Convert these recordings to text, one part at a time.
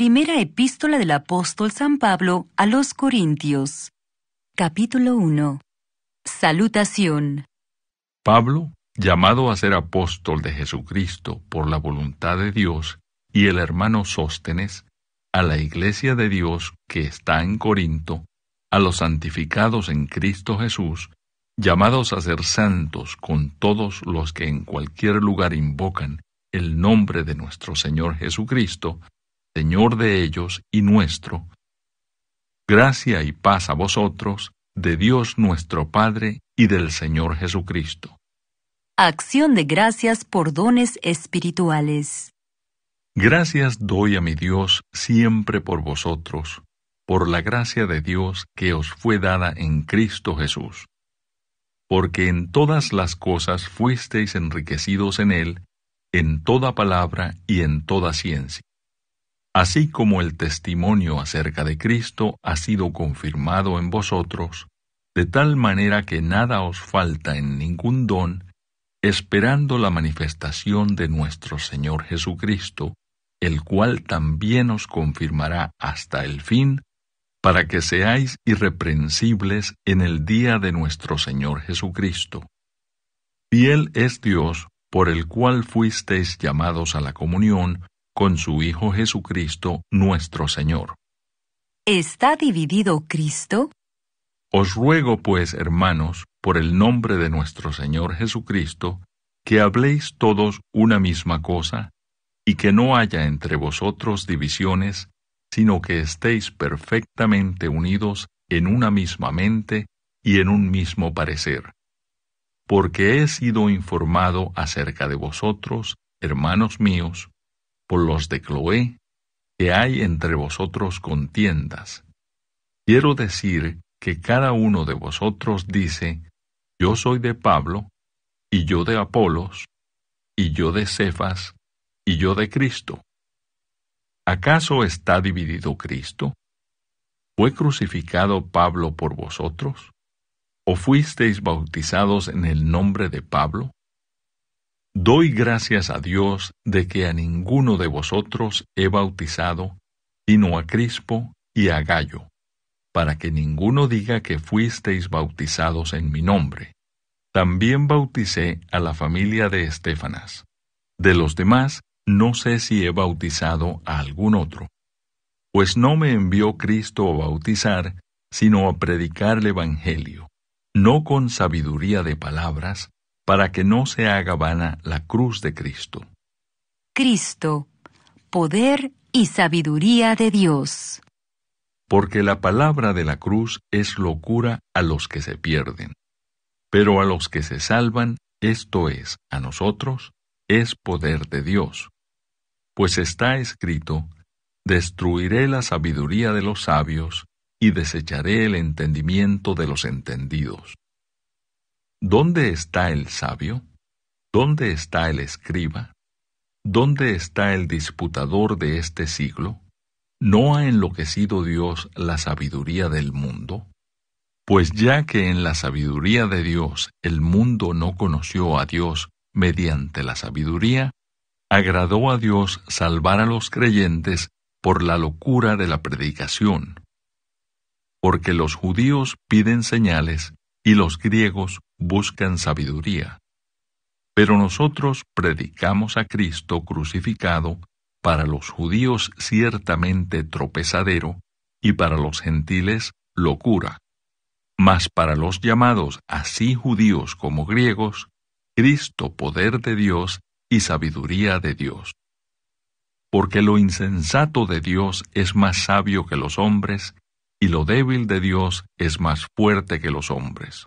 Primera epístola del apóstol San Pablo a los Corintios. Capítulo 1. Salutación. Pablo, llamado a ser apóstol de Jesucristo por la voluntad de Dios, y el hermano Sóstenes, a la iglesia de Dios que está en Corinto, a los santificados en Cristo Jesús, llamados a ser santos con todos los que en cualquier lugar invocan el nombre de nuestro Señor Jesucristo, Señor de ellos y nuestro. Gracia y paz a vosotros, de Dios nuestro Padre y del Señor Jesucristo. Acción de gracias por dones espirituales. Gracias doy a mi Dios siempre por vosotros, por la gracia de Dios que os fue dada en Cristo Jesús. Porque en todas las cosas fuisteis enriquecidos en Él, en toda palabra y en toda ciencia así como el testimonio acerca de Cristo ha sido confirmado en vosotros, de tal manera que nada os falta en ningún don, esperando la manifestación de nuestro Señor Jesucristo, el cual también os confirmará hasta el fin, para que seáis irreprensibles en el día de nuestro Señor Jesucristo. él es Dios, por el cual fuisteis llamados a la comunión, con su Hijo Jesucristo nuestro Señor. ¿Está dividido Cristo? Os ruego, pues, hermanos, por el nombre de nuestro Señor Jesucristo, que habléis todos una misma cosa, y que no haya entre vosotros divisiones, sino que estéis perfectamente unidos en una misma mente y en un mismo parecer. Porque he sido informado acerca de vosotros, hermanos míos, por los de Cloé, que hay entre vosotros contiendas. Quiero decir que cada uno de vosotros dice, yo soy de Pablo, y yo de Apolos, y yo de Cefas, y yo de Cristo. ¿Acaso está dividido Cristo? ¿Fue crucificado Pablo por vosotros? ¿O fuisteis bautizados en el nombre de Pablo? Doy gracias a Dios de que a ninguno de vosotros he bautizado, sino a Crispo y a Gallo, para que ninguno diga que fuisteis bautizados en mi nombre. También bauticé a la familia de Estefanas. De los demás, no sé si he bautizado a algún otro. Pues no me envió Cristo a bautizar, sino a predicar el Evangelio, no con sabiduría de palabras, para que no se haga vana la cruz de Cristo. Cristo, poder y sabiduría de Dios. Porque la palabra de la cruz es locura a los que se pierden, pero a los que se salvan, esto es, a nosotros, es poder de Dios. Pues está escrito, destruiré la sabiduría de los sabios y desecharé el entendimiento de los entendidos. ¿Dónde está el sabio? ¿Dónde está el escriba? ¿Dónde está el disputador de este siglo? ¿No ha enloquecido Dios la sabiduría del mundo? Pues ya que en la sabiduría de Dios el mundo no conoció a Dios mediante la sabiduría, agradó a Dios salvar a los creyentes por la locura de la predicación. Porque los judíos piden señales y los griegos buscan sabiduría. Pero nosotros predicamos a Cristo crucificado, para los judíos ciertamente tropezadero, y para los gentiles locura. Mas para los llamados así judíos como griegos, Cristo poder de Dios y sabiduría de Dios. Porque lo insensato de Dios es más sabio que los hombres, y lo débil de Dios es más fuerte que los hombres.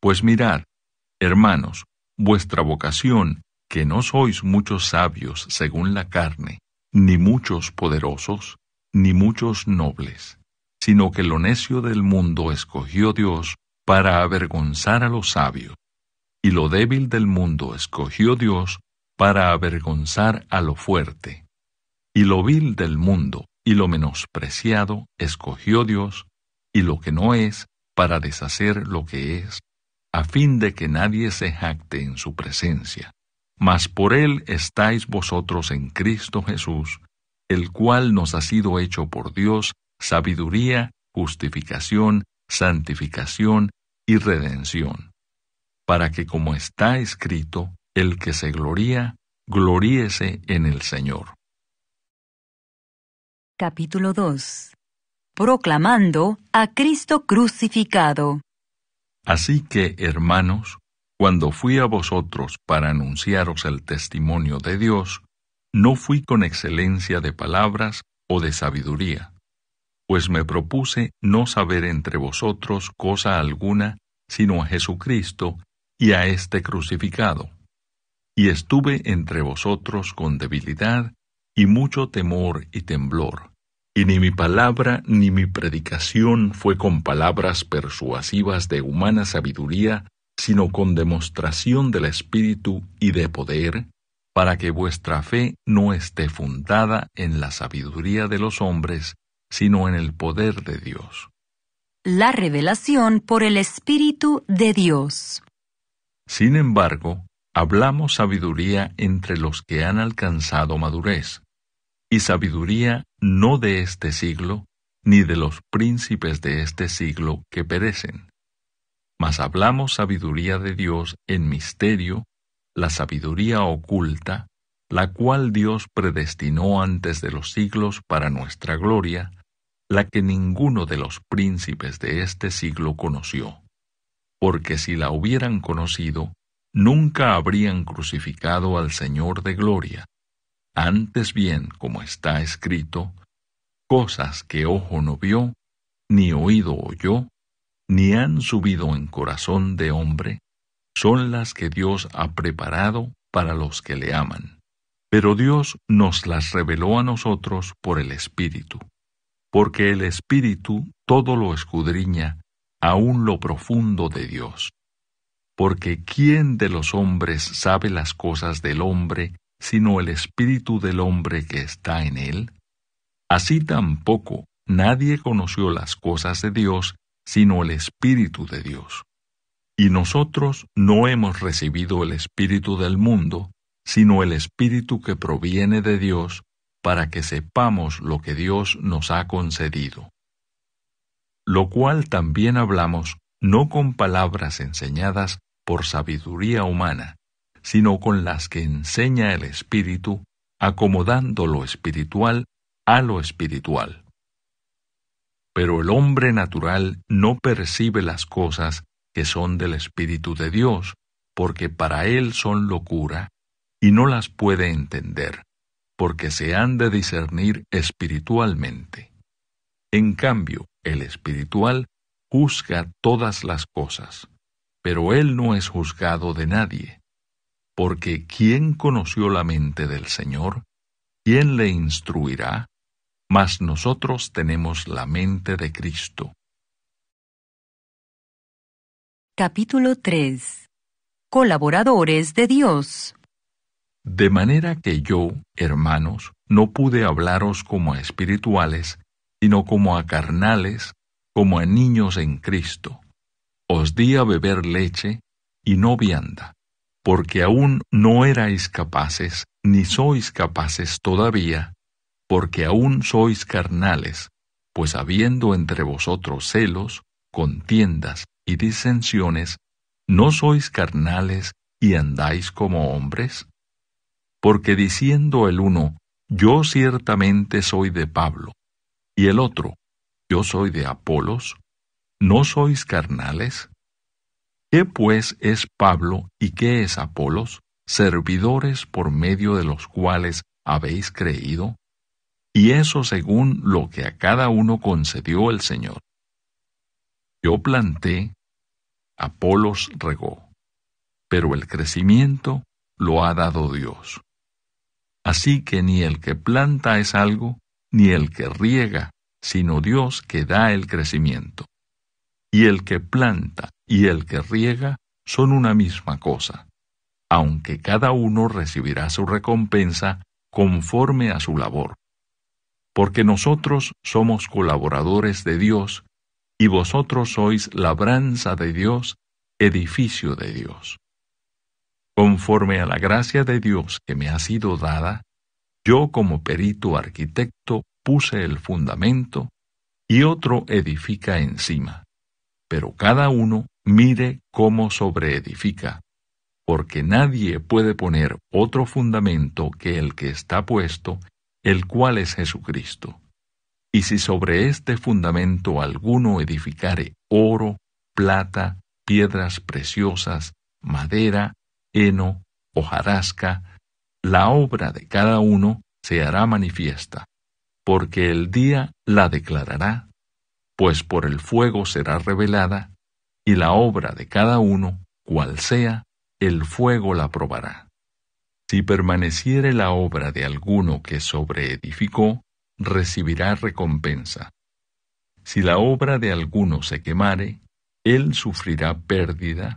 Pues mirad, hermanos, vuestra vocación, que no sois muchos sabios según la carne, ni muchos poderosos, ni muchos nobles, sino que lo necio del mundo escogió Dios para avergonzar a los sabios, y lo débil del mundo escogió Dios para avergonzar a lo fuerte, y lo vil del mundo y lo menospreciado escogió Dios, y lo que no es, para deshacer lo que es, a fin de que nadie se jacte en su presencia. Mas por él estáis vosotros en Cristo Jesús, el cual nos ha sido hecho por Dios sabiduría, justificación, santificación y redención, para que como está escrito, el que se gloría, gloríese en el Señor. Capítulo 2 Proclamando a Cristo crucificado. Así que, hermanos, cuando fui a vosotros para anunciaros el testimonio de Dios, no fui con excelencia de palabras o de sabiduría, pues me propuse no saber entre vosotros cosa alguna sino a Jesucristo y a este crucificado. Y estuve entre vosotros con debilidad y mucho temor y temblor. Y ni mi palabra ni mi predicación fue con palabras persuasivas de humana sabiduría, sino con demostración del Espíritu y de poder, para que vuestra fe no esté fundada en la sabiduría de los hombres, sino en el poder de Dios. La revelación por el Espíritu de Dios. Sin embargo, hablamos sabiduría entre los que han alcanzado madurez y sabiduría no de este siglo, ni de los príncipes de este siglo que perecen. Mas hablamos sabiduría de Dios en misterio, la sabiduría oculta, la cual Dios predestinó antes de los siglos para nuestra gloria, la que ninguno de los príncipes de este siglo conoció. Porque si la hubieran conocido, nunca habrían crucificado al Señor de gloria antes bien, como está escrito, cosas que ojo no vio, ni oído oyó, ni han subido en corazón de hombre, son las que Dios ha preparado para los que le aman. Pero Dios nos las reveló a nosotros por el Espíritu, porque el Espíritu todo lo escudriña, aun lo profundo de Dios. Porque ¿quién de los hombres sabe las cosas del hombre sino el espíritu del hombre que está en él? Así tampoco nadie conoció las cosas de Dios, sino el espíritu de Dios. Y nosotros no hemos recibido el espíritu del mundo, sino el espíritu que proviene de Dios, para que sepamos lo que Dios nos ha concedido. Lo cual también hablamos no con palabras enseñadas por sabiduría humana, sino con las que enseña el Espíritu, acomodando lo espiritual a lo espiritual. Pero el hombre natural no percibe las cosas que son del Espíritu de Dios, porque para él son locura, y no las puede entender, porque se han de discernir espiritualmente. En cambio, el espiritual juzga todas las cosas, pero él no es juzgado de nadie. Porque ¿quién conoció la mente del Señor? ¿Quién le instruirá? Mas nosotros tenemos la mente de Cristo. Capítulo 3 Colaboradores de Dios De manera que yo, hermanos, no pude hablaros como a espirituales, sino como a carnales, como a niños en Cristo. Os di a beber leche y no vianda porque aún no erais capaces, ni sois capaces todavía, porque aún sois carnales, pues habiendo entre vosotros celos, contiendas y disensiones, ¿no sois carnales y andáis como hombres? Porque diciendo el uno, yo ciertamente soy de Pablo, y el otro, yo soy de Apolos, ¿no sois carnales? ¿Qué pues es Pablo y qué es Apolos, servidores por medio de los cuales habéis creído? Y eso según lo que a cada uno concedió el Señor. Yo planté, Apolos regó, pero el crecimiento lo ha dado Dios. Así que ni el que planta es algo, ni el que riega, sino Dios que da el crecimiento. Y el que planta y el que riega son una misma cosa, aunque cada uno recibirá su recompensa conforme a su labor. Porque nosotros somos colaboradores de Dios, y vosotros sois labranza de Dios, edificio de Dios. Conforme a la gracia de Dios que me ha sido dada, yo como perito arquitecto puse el fundamento, y otro edifica encima, pero cada uno mire cómo sobreedifica, porque nadie puede poner otro fundamento que el que está puesto, el cual es Jesucristo. Y si sobre este fundamento alguno edificare oro, plata, piedras preciosas, madera, heno, hojarasca, la obra de cada uno se hará manifiesta, porque el día la declarará, pues por el fuego será revelada y la obra de cada uno, cual sea, el fuego la probará. Si permaneciere la obra de alguno que sobreedificó, recibirá recompensa. Si la obra de alguno se quemare, él sufrirá pérdida,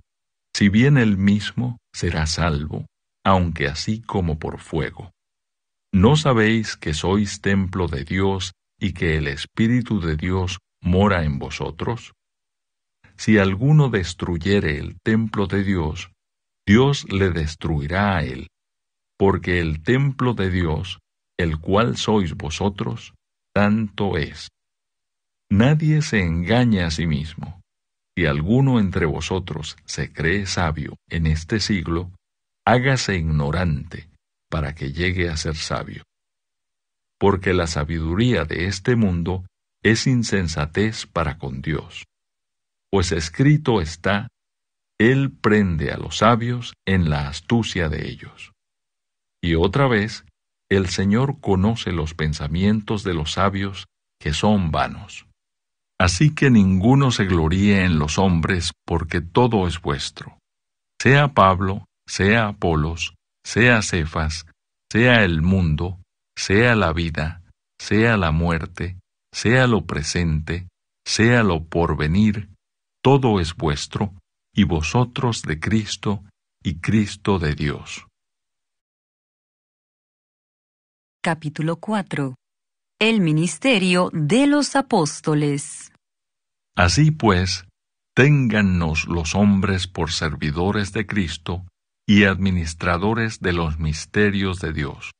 si bien él mismo será salvo, aunque así como por fuego. ¿No sabéis que sois templo de Dios y que el Espíritu de Dios mora en vosotros? Si alguno destruyere el templo de Dios, Dios le destruirá a él, porque el templo de Dios, el cual sois vosotros, tanto es. Nadie se engaña a sí mismo. Si alguno entre vosotros se cree sabio en este siglo, hágase ignorante para que llegue a ser sabio. Porque la sabiduría de este mundo es insensatez para con Dios pues escrito está, Él prende a los sabios en la astucia de ellos. Y otra vez, el Señor conoce los pensamientos de los sabios que son vanos. Así que ninguno se gloríe en los hombres, porque todo es vuestro. Sea Pablo, sea Apolos, sea Cefas, sea el mundo, sea la vida, sea la muerte, sea lo presente, sea lo porvenir, todo es vuestro, y vosotros de Cristo, y Cristo de Dios. Capítulo 4 El ministerio de los apóstoles. Así pues, téngannos los hombres por servidores de Cristo y administradores de los misterios de Dios.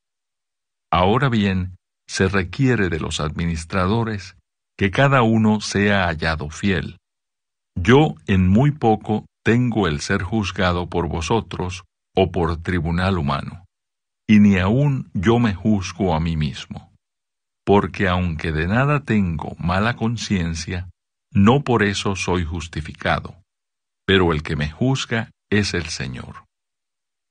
Ahora bien, se requiere de los administradores que cada uno sea hallado fiel. Yo en muy poco tengo el ser juzgado por vosotros o por tribunal humano, y ni aun yo me juzgo a mí mismo. Porque aunque de nada tengo mala conciencia, no por eso soy justificado, pero el que me juzga es el Señor.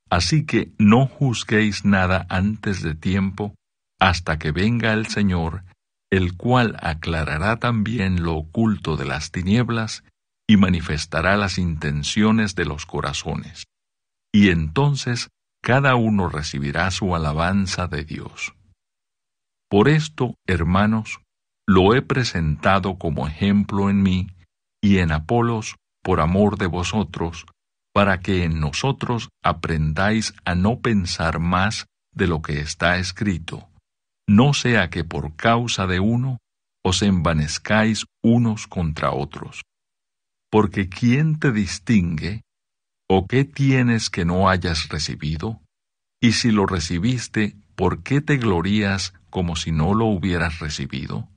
Así que no juzguéis nada antes de tiempo, hasta que venga el Señor, el cual aclarará también lo oculto de las tinieblas y manifestará las intenciones de los corazones. Y entonces cada uno recibirá su alabanza de Dios. Por esto, hermanos, lo he presentado como ejemplo en mí y en Apolos por amor de vosotros, para que en nosotros aprendáis a no pensar más de lo que está escrito, no sea que por causa de uno os envanezcáis unos contra otros. Porque ¿quién te distingue? ¿O qué tienes que no hayas recibido? Y si lo recibiste, ¿por qué te glorías como si no lo hubieras recibido?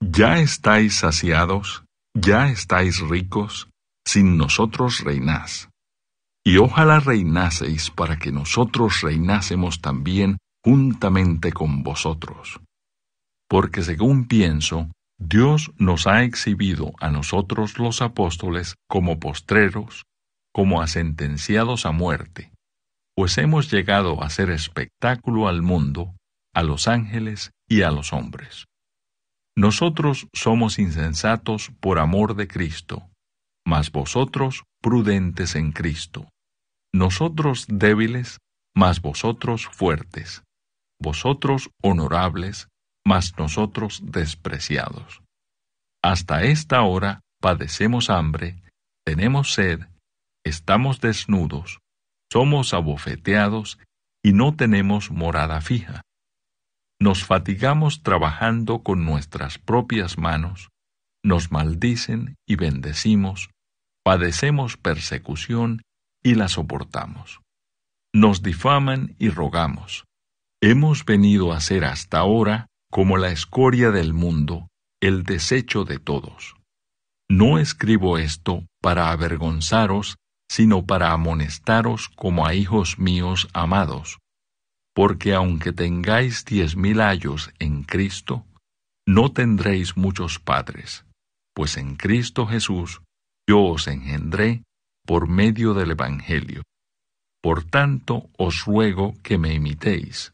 Ya estáis saciados, ya estáis ricos, sin nosotros reinás. Y ojalá reinaseis para que nosotros reinásemos también juntamente con vosotros. Porque según pienso, Dios nos ha exhibido a nosotros los apóstoles como postreros, como asentenciados a muerte, pues hemos llegado a ser espectáculo al mundo, a los ángeles y a los hombres. Nosotros somos insensatos por amor de Cristo, mas vosotros prudentes en Cristo. Nosotros débiles, mas vosotros fuertes. Vosotros honorables, mas nosotros despreciados. Hasta esta hora padecemos hambre, tenemos sed, estamos desnudos, somos abofeteados y no tenemos morada fija. Nos fatigamos trabajando con nuestras propias manos, nos maldicen y bendecimos, padecemos persecución y la soportamos. Nos difaman y rogamos. Hemos venido a ser hasta ahora como la escoria del mundo, el desecho de todos. No escribo esto para avergonzaros, sino para amonestaros como a hijos míos amados, porque aunque tengáis diez mil años en Cristo, no tendréis muchos padres, pues en Cristo Jesús yo os engendré por medio del Evangelio. Por tanto os ruego que me imitéis.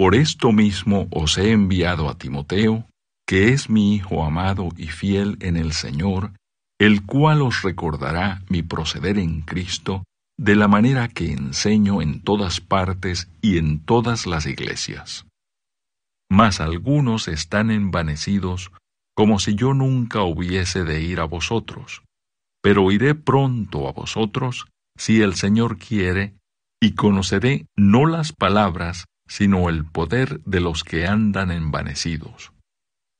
Por esto mismo os he enviado a Timoteo, que es mi Hijo amado y fiel en el Señor, el cual os recordará mi proceder en Cristo, de la manera que enseño en todas partes y en todas las iglesias. Mas algunos están envanecidos, como si yo nunca hubiese de ir a vosotros, pero iré pronto a vosotros, si el Señor quiere, y conoceré no las palabras, sino el poder de los que andan envanecidos.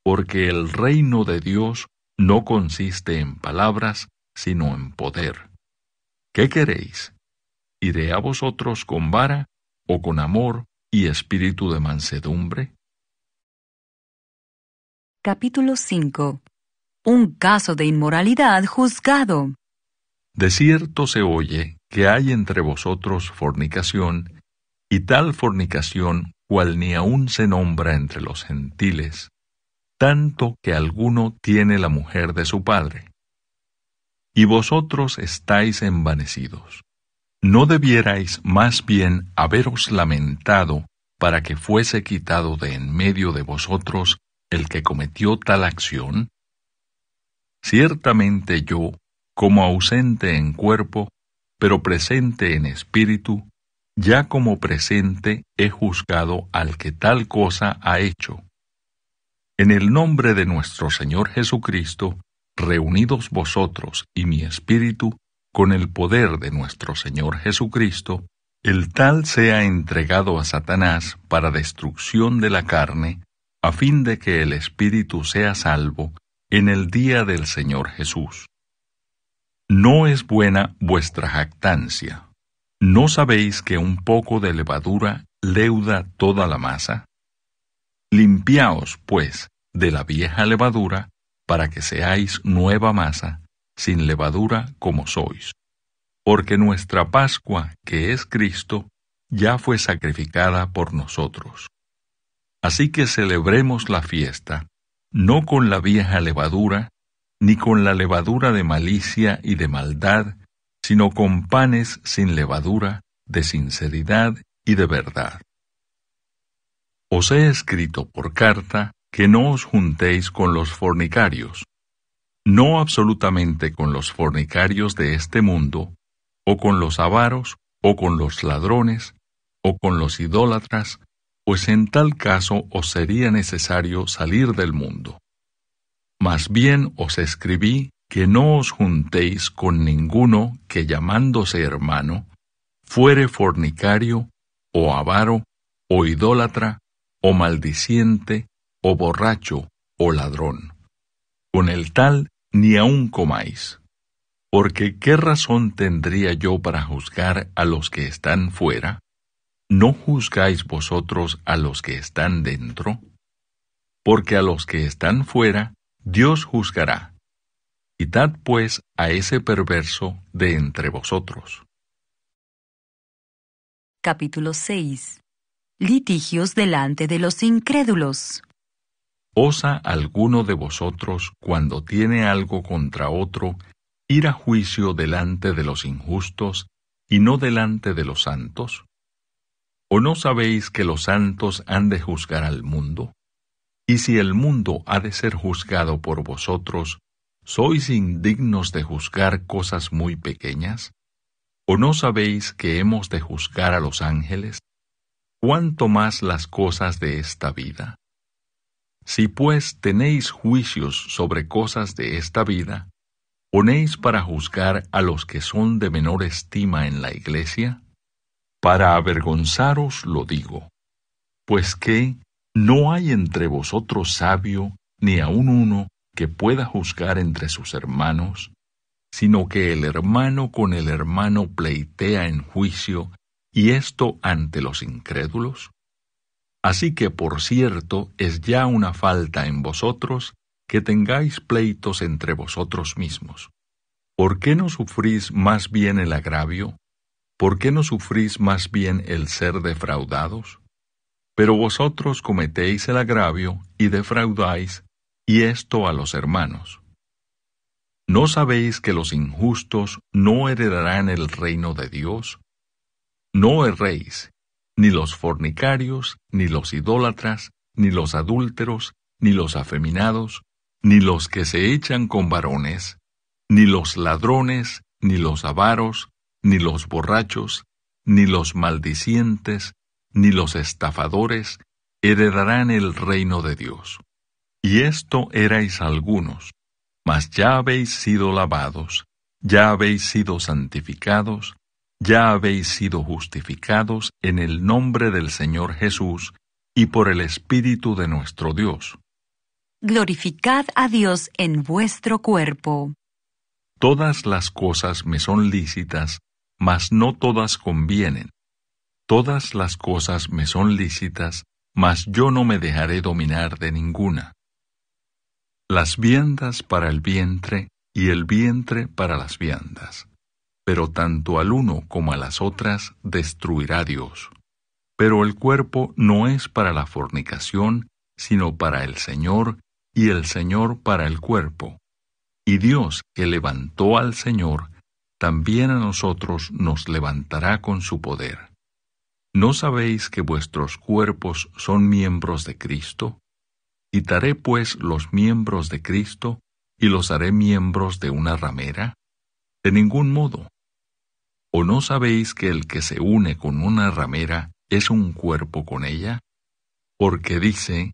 Porque el reino de Dios no consiste en palabras, sino en poder. ¿Qué queréis? ¿Iré a vosotros con vara o con amor y espíritu de mansedumbre? Capítulo 5 Un caso de inmoralidad juzgado. De cierto se oye que hay entre vosotros fornicación y tal fornicación cual ni aun se nombra entre los gentiles, tanto que alguno tiene la mujer de su padre. Y vosotros estáis envanecidos. ¿No debierais más bien haberos lamentado para que fuese quitado de en medio de vosotros el que cometió tal acción? Ciertamente yo, como ausente en cuerpo, pero presente en espíritu, ya como presente he juzgado al que tal cosa ha hecho. En el nombre de nuestro Señor Jesucristo, reunidos vosotros y mi espíritu, con el poder de nuestro Señor Jesucristo, el tal sea entregado a Satanás para destrucción de la carne, a fin de que el espíritu sea salvo en el día del Señor Jesús. No es buena vuestra jactancia. ¿No sabéis que un poco de levadura leuda toda la masa? Limpiaos, pues, de la vieja levadura, para que seáis nueva masa, sin levadura como sois. Porque nuestra Pascua, que es Cristo, ya fue sacrificada por nosotros. Así que celebremos la fiesta, no con la vieja levadura, ni con la levadura de malicia y de maldad, sino con panes sin levadura, de sinceridad y de verdad. Os he escrito por carta que no os juntéis con los fornicarios, no absolutamente con los fornicarios de este mundo, o con los avaros, o con los ladrones, o con los idólatras, pues en tal caso os sería necesario salir del mundo. Más bien os escribí que no os juntéis con ninguno que llamándose hermano, fuere fornicario, o avaro, o idólatra, o maldiciente, o borracho, o ladrón. Con el tal ni aun comáis. Porque ¿qué razón tendría yo para juzgar a los que están fuera? ¿No juzgáis vosotros a los que están dentro? Porque a los que están fuera, Dios juzgará. Quitad pues a ese perverso de entre vosotros. Capítulo 6 Litigios delante de los incrédulos. ¿Osa alguno de vosotros, cuando tiene algo contra otro, ir a juicio delante de los injustos y no delante de los santos? ¿O no sabéis que los santos han de juzgar al mundo? Y si el mundo ha de ser juzgado por vosotros, ¿Sois indignos de juzgar cosas muy pequeñas? ¿O no sabéis que hemos de juzgar a los ángeles? ¿Cuánto más las cosas de esta vida? Si pues tenéis juicios sobre cosas de esta vida, ¿ponéis para juzgar a los que son de menor estima en la iglesia? Para avergonzaros lo digo. Pues que no hay entre vosotros sabio, ni aun uno, que pueda juzgar entre sus hermanos, sino que el hermano con el hermano pleitea en juicio, y esto ante los incrédulos? Así que, por cierto, es ya una falta en vosotros que tengáis pleitos entre vosotros mismos. ¿Por qué no sufrís más bien el agravio? ¿Por qué no sufrís más bien el ser defraudados? Pero vosotros cometéis el agravio y defraudáis y esto a los hermanos. ¿No sabéis que los injustos no heredarán el reino de Dios? No erréis, ni los fornicarios, ni los idólatras, ni los adúlteros, ni los afeminados, ni los que se echan con varones, ni los ladrones, ni los avaros, ni los borrachos, ni los maldicientes, ni los estafadores, heredarán el reino de Dios. Y esto erais algunos, mas ya habéis sido lavados, ya habéis sido santificados, ya habéis sido justificados en el nombre del Señor Jesús y por el Espíritu de nuestro Dios. Glorificad a Dios en vuestro cuerpo. Todas las cosas me son lícitas, mas no todas convienen. Todas las cosas me son lícitas, mas yo no me dejaré dominar de ninguna las viandas para el vientre y el vientre para las viandas. Pero tanto al uno como a las otras destruirá Dios. Pero el cuerpo no es para la fornicación, sino para el Señor, y el Señor para el cuerpo. Y Dios que levantó al Señor, también a nosotros nos levantará con su poder. ¿No sabéis que vuestros cuerpos son miembros de Cristo? ¿Quitaré pues los miembros de Cristo y los haré miembros de una ramera? De ningún modo. ¿O no sabéis que el que se une con una ramera es un cuerpo con ella? Porque dice,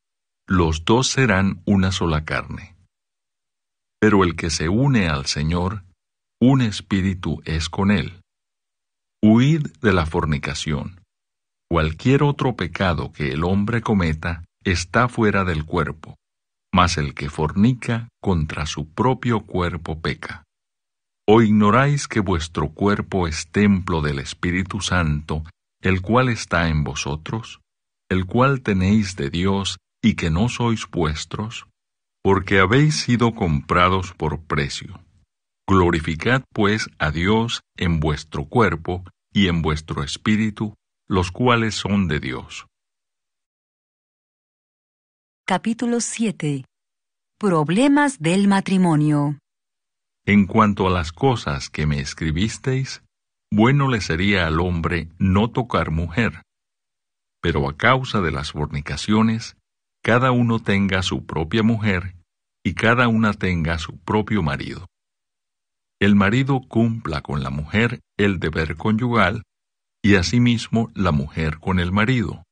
los dos serán una sola carne. Pero el que se une al Señor, un espíritu es con él. Huid de la fornicación. Cualquier otro pecado que el hombre cometa está fuera del cuerpo, mas el que fornica contra su propio cuerpo peca. ¿O ignoráis que vuestro cuerpo es templo del Espíritu Santo, el cual está en vosotros, el cual tenéis de Dios y que no sois vuestros? Porque habéis sido comprados por precio. Glorificad pues a Dios en vuestro cuerpo y en vuestro espíritu, los cuales son de Dios Capítulo 7. Problemas del matrimonio. En cuanto a las cosas que me escribisteis, bueno le sería al hombre no tocar mujer. Pero a causa de las fornicaciones, cada uno tenga su propia mujer y cada una tenga su propio marido. El marido cumpla con la mujer el deber conyugal y asimismo la mujer con el marido.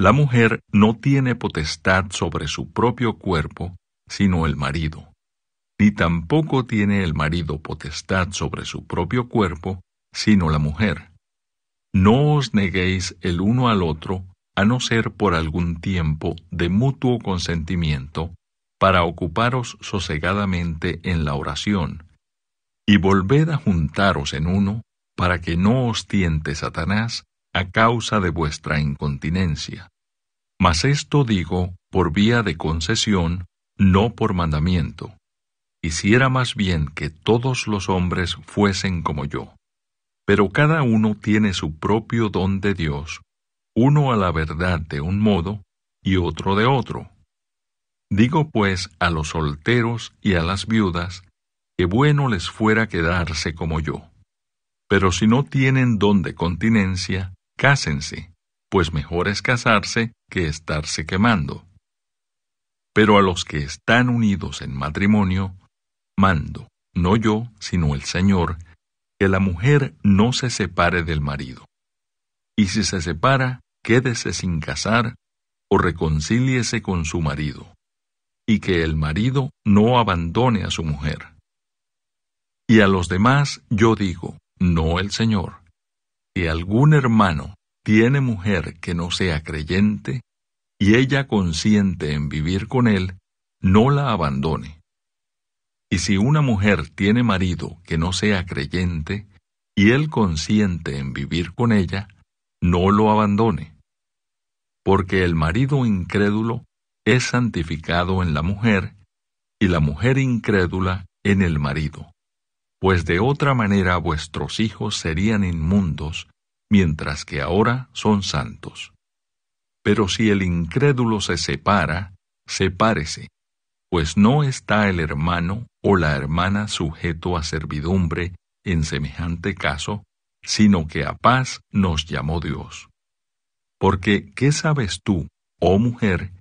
La mujer no tiene potestad sobre su propio cuerpo, sino el marido, ni tampoco tiene el marido potestad sobre su propio cuerpo, sino la mujer. No os neguéis el uno al otro, a no ser por algún tiempo de mutuo consentimiento, para ocuparos sosegadamente en la oración, y volved a juntaros en uno, para que no os tiente Satanás a causa de vuestra incontinencia. Mas esto digo por vía de concesión, no por mandamiento. Hiciera más bien que todos los hombres fuesen como yo. Pero cada uno tiene su propio don de Dios, uno a la verdad de un modo y otro de otro. Digo pues a los solteros y a las viudas, que bueno les fuera quedarse como yo. Pero si no tienen don de continencia, cásense, pues mejor es casarse que estarse quemando. Pero a los que están unidos en matrimonio, mando, no yo, sino el Señor, que la mujer no se separe del marido. Y si se separa, quédese sin casar o reconcíliese con su marido, y que el marido no abandone a su mujer. Y a los demás yo digo, no el Señor. Si algún hermano tiene mujer que no sea creyente, y ella consiente en vivir con él, no la abandone. Y si una mujer tiene marido que no sea creyente, y él consiente en vivir con ella, no lo abandone. Porque el marido incrédulo es santificado en la mujer, y la mujer incrédula en el marido pues de otra manera vuestros hijos serían inmundos, mientras que ahora son santos. Pero si el incrédulo se separa, sepárese, pues no está el hermano o la hermana sujeto a servidumbre en semejante caso, sino que a paz nos llamó Dios. Porque, ¿qué sabes tú, oh mujer,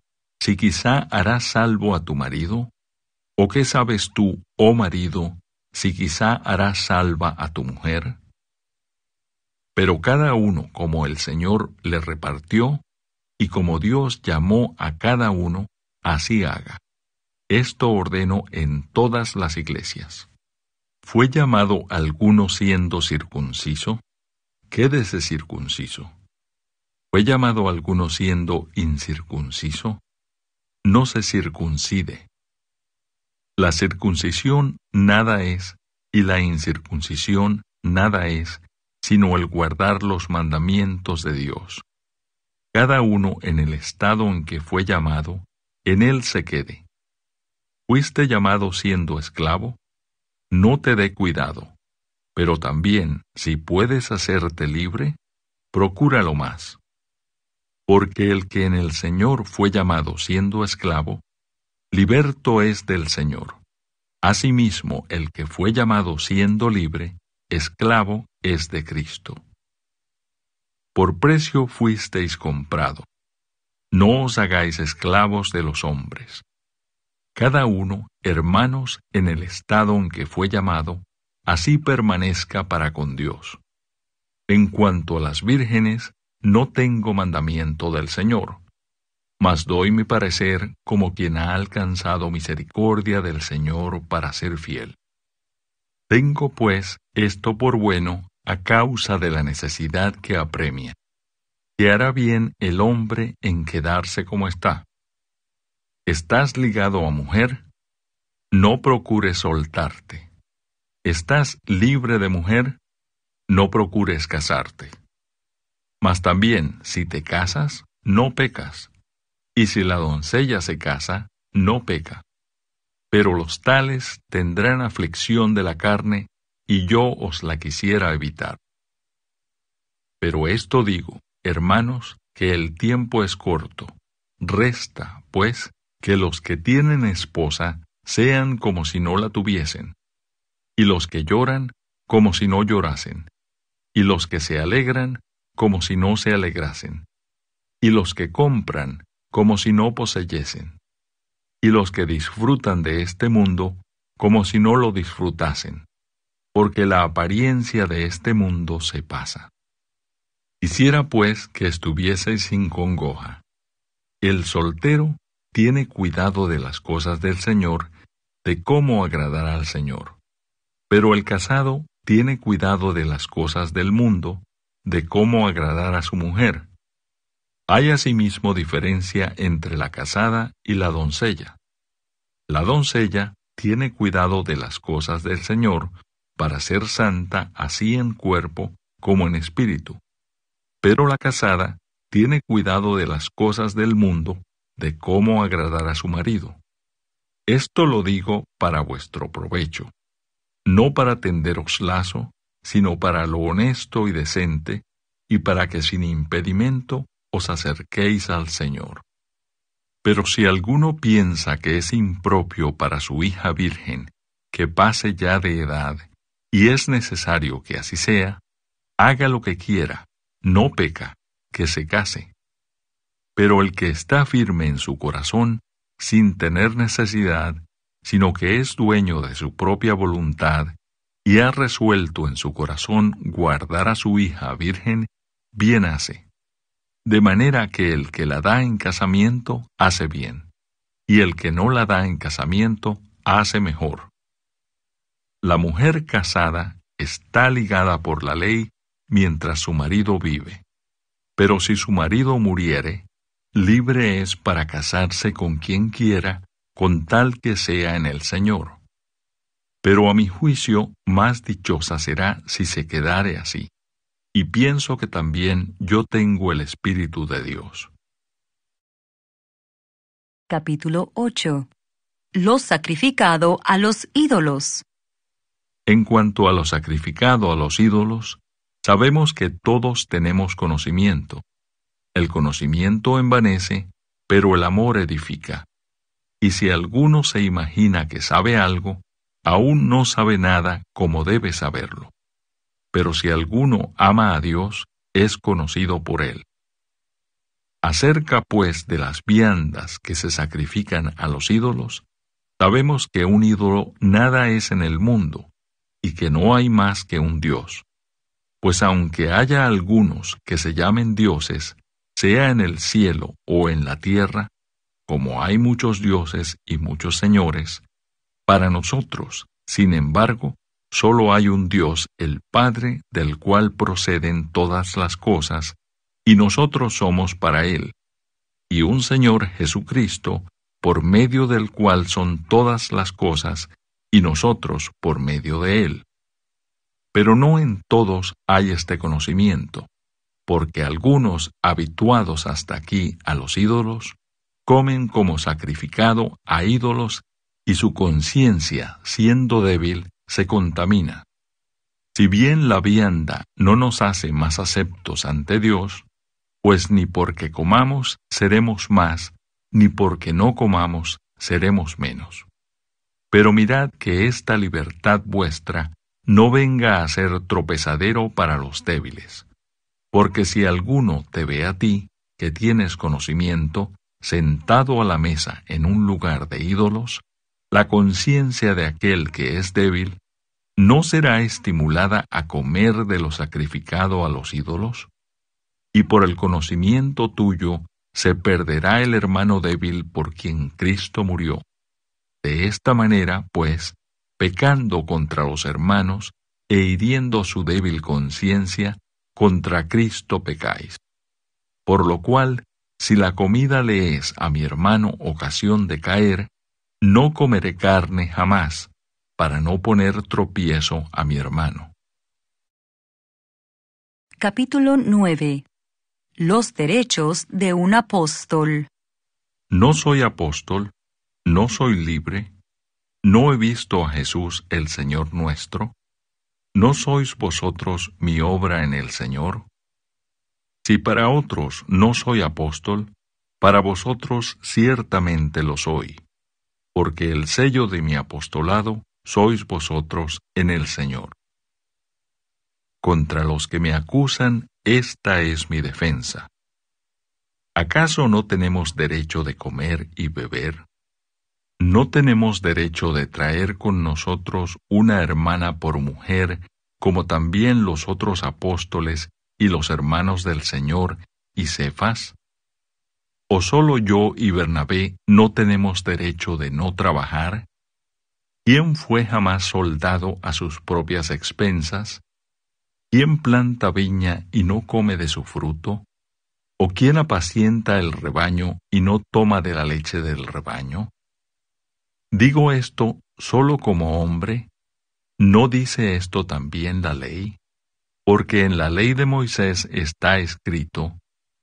si quizá harás salvo a tu marido? ¿O qué sabes tú, oh marido, si quizá harás salva a tu mujer? Pero cada uno como el Señor le repartió, y como Dios llamó a cada uno, así haga. Esto ordeno en todas las iglesias. ¿Fue llamado alguno siendo circunciso? Quédese circunciso. ¿Fue llamado alguno siendo incircunciso? No se circuncide la circuncisión nada es, y la incircuncisión nada es, sino el guardar los mandamientos de Dios. Cada uno en el estado en que fue llamado, en él se quede. Fuiste llamado siendo esclavo, no te dé cuidado, pero también si puedes hacerte libre, procúralo más. Porque el que en el Señor fue llamado siendo esclavo, Liberto es del Señor. Asimismo, el que fue llamado siendo libre, esclavo es de Cristo. Por precio fuisteis comprado. No os hagáis esclavos de los hombres. Cada uno, hermanos, en el estado en que fue llamado, así permanezca para con Dios. En cuanto a las vírgenes, no tengo mandamiento del Señor, mas doy mi parecer como quien ha alcanzado misericordia del Señor para ser fiel. Tengo pues esto por bueno a causa de la necesidad que apremia, que hará bien el hombre en quedarse como está. Estás ligado a mujer, no procures soltarte. Estás libre de mujer, no procures casarte. Mas también, si te casas, no pecas y si la doncella se casa, no peca. Pero los tales tendrán aflicción de la carne, y yo os la quisiera evitar. Pero esto digo, hermanos, que el tiempo es corto. Resta, pues, que los que tienen esposa sean como si no la tuviesen, y los que lloran como si no llorasen, y los que se alegran como si no se alegrasen, y los que compran como si no poseyesen, y los que disfrutan de este mundo, como si no lo disfrutasen, porque la apariencia de este mundo se pasa. Quisiera pues que estuvieseis sin congoja. El soltero tiene cuidado de las cosas del Señor, de cómo agradar al Señor. Pero el casado tiene cuidado de las cosas del mundo, de cómo agradar a su mujer, hay asimismo diferencia entre la casada y la doncella. La doncella tiene cuidado de las cosas del Señor para ser santa así en cuerpo como en espíritu. Pero la casada tiene cuidado de las cosas del mundo, de cómo agradar a su marido. Esto lo digo para vuestro provecho, no para tenderos lazo, sino para lo honesto y decente, y para que sin impedimento os acerquéis al Señor. Pero si alguno piensa que es impropio para su hija virgen, que pase ya de edad, y es necesario que así sea, haga lo que quiera, no peca, que se case. Pero el que está firme en su corazón, sin tener necesidad, sino que es dueño de su propia voluntad, y ha resuelto en su corazón guardar a su hija virgen, bien hace de manera que el que la da en casamiento hace bien, y el que no la da en casamiento hace mejor. La mujer casada está ligada por la ley mientras su marido vive, pero si su marido muriere, libre es para casarse con quien quiera, con tal que sea en el Señor. Pero a mi juicio, más dichosa será si se quedare así y pienso que también yo tengo el Espíritu de Dios. Capítulo 8. Lo sacrificado a los ídolos. En cuanto a lo sacrificado a los ídolos, sabemos que todos tenemos conocimiento. El conocimiento envanece, pero el amor edifica. Y si alguno se imagina que sabe algo, aún no sabe nada como debe saberlo pero si alguno ama a Dios, es conocido por él. Acerca pues de las viandas que se sacrifican a los ídolos, sabemos que un ídolo nada es en el mundo, y que no hay más que un Dios. Pues aunque haya algunos que se llamen dioses, sea en el cielo o en la tierra, como hay muchos dioses y muchos señores, para nosotros, sin embargo, Solo hay un Dios, el Padre, del cual proceden todas las cosas, y nosotros somos para Él, y un Señor Jesucristo, por medio del cual son todas las cosas, y nosotros por medio de Él. Pero no en todos hay este conocimiento, porque algunos, habituados hasta aquí a los ídolos, comen como sacrificado a ídolos y su conciencia, siendo débil, se contamina. Si bien la vianda no nos hace más aceptos ante Dios, pues ni porque comamos seremos más, ni porque no comamos seremos menos. Pero mirad que esta libertad vuestra no venga a ser tropezadero para los débiles, porque si alguno te ve a ti, que tienes conocimiento, sentado a la mesa en un lugar de ídolos, la conciencia de aquel que es débil no será estimulada a comer de lo sacrificado a los ídolos? Y por el conocimiento tuyo se perderá el hermano débil por quien Cristo murió. De esta manera, pues, pecando contra los hermanos e hiriendo su débil conciencia, contra Cristo pecáis. Por lo cual, si la comida le es a mi hermano ocasión de caer, no comeré carne jamás, para no poner tropiezo a mi hermano. Capítulo 9. Los derechos de un apóstol. No soy apóstol, no soy libre, no he visto a Jesús el Señor nuestro, no sois vosotros mi obra en el Señor. Si para otros no soy apóstol, para vosotros ciertamente lo soy, porque el sello de mi apostolado sois vosotros en el Señor. Contra los que me acusan, esta es mi defensa. ¿Acaso no tenemos derecho de comer y beber? ¿No tenemos derecho de traer con nosotros una hermana por mujer, como también los otros apóstoles y los hermanos del Señor y Cefas? ¿O solo yo y Bernabé no tenemos derecho de no trabajar? ¿Quién fue jamás soldado a sus propias expensas? ¿Quién planta viña y no come de su fruto? ¿O quién apacienta el rebaño y no toma de la leche del rebaño? Digo esto solo como hombre. ¿No dice esto también la ley? Porque en la ley de Moisés está escrito,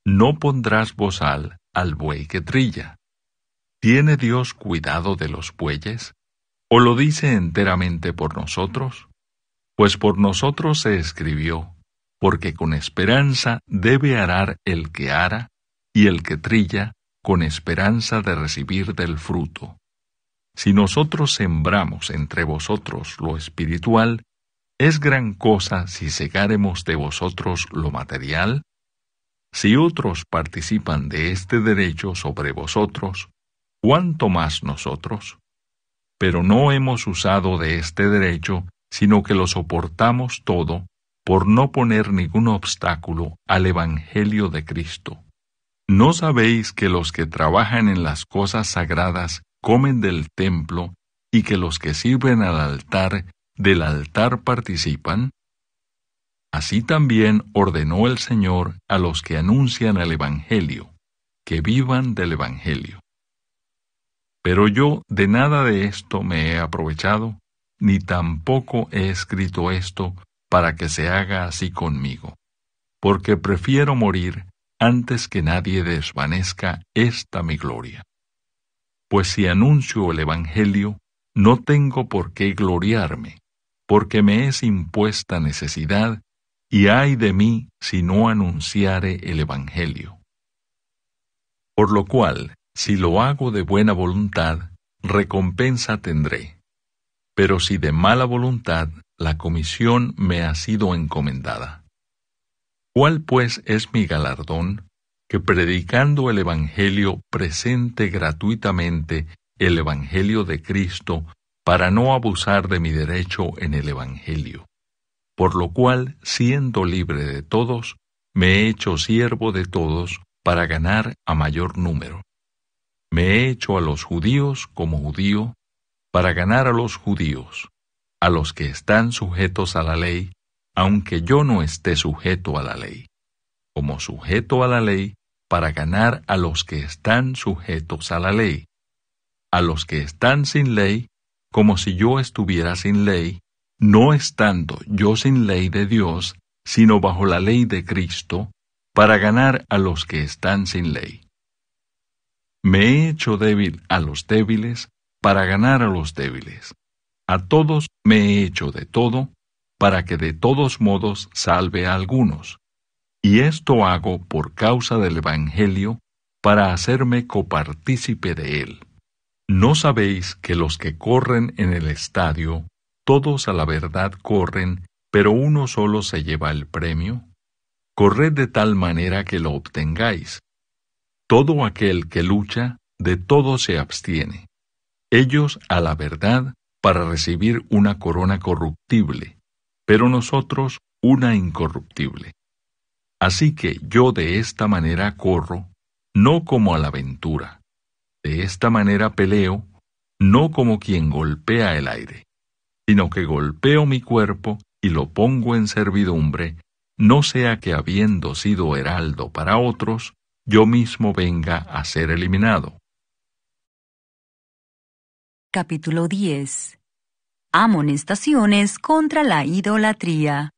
no pondrás bozal al buey que trilla. ¿Tiene Dios cuidado de los bueyes? ¿O lo dice enteramente por nosotros? Pues por nosotros se escribió, porque con esperanza debe arar el que ara, y el que trilla, con esperanza de recibir del fruto. Si nosotros sembramos entre vosotros lo espiritual, ¿es gran cosa si segaremos de vosotros lo material? Si otros participan de este derecho sobre vosotros, ¿cuánto más nosotros? pero no hemos usado de este derecho, sino que lo soportamos todo por no poner ningún obstáculo al Evangelio de Cristo. ¿No sabéis que los que trabajan en las cosas sagradas comen del templo y que los que sirven al altar del altar participan? Así también ordenó el Señor a los que anuncian el Evangelio, que vivan del Evangelio. Pero yo de nada de esto me he aprovechado, ni tampoco he escrito esto para que se haga así conmigo, porque prefiero morir antes que nadie desvanezca esta mi gloria. Pues si anuncio el Evangelio, no tengo por qué gloriarme, porque me es impuesta necesidad, y hay de mí si no anunciare el Evangelio. Por lo cual, si lo hago de buena voluntad, recompensa tendré. Pero si de mala voluntad, la comisión me ha sido encomendada. ¿Cuál pues es mi galardón? Que predicando el Evangelio presente gratuitamente el Evangelio de Cristo para no abusar de mi derecho en el Evangelio. Por lo cual, siendo libre de todos, me he hecho siervo de todos para ganar a mayor número. Me he hecho a los judíos como judío para ganar a los judíos, a los que están sujetos a la ley, aunque yo no esté sujeto a la ley, como sujeto a la ley para ganar a los que están sujetos a la ley, a los que están sin ley, como si yo estuviera sin ley, no estando yo sin ley de Dios, sino bajo la ley de Cristo, para ganar a los que están sin ley. Me he hecho débil a los débiles para ganar a los débiles. A todos me he hecho de todo para que de todos modos salve a algunos. Y esto hago por causa del Evangelio para hacerme copartícipe de él. ¿No sabéis que los que corren en el estadio, todos a la verdad corren, pero uno solo se lleva el premio? Corred de tal manera que lo obtengáis. Todo aquel que lucha, de todo se abstiene. Ellos a la verdad para recibir una corona corruptible, pero nosotros una incorruptible. Así que yo de esta manera corro, no como a la ventura. De esta manera peleo, no como quien golpea el aire, sino que golpeo mi cuerpo y lo pongo en servidumbre, no sea que habiendo sido heraldo para otros, yo mismo venga a ser eliminado. Capítulo 10. Amonestaciones contra la idolatría.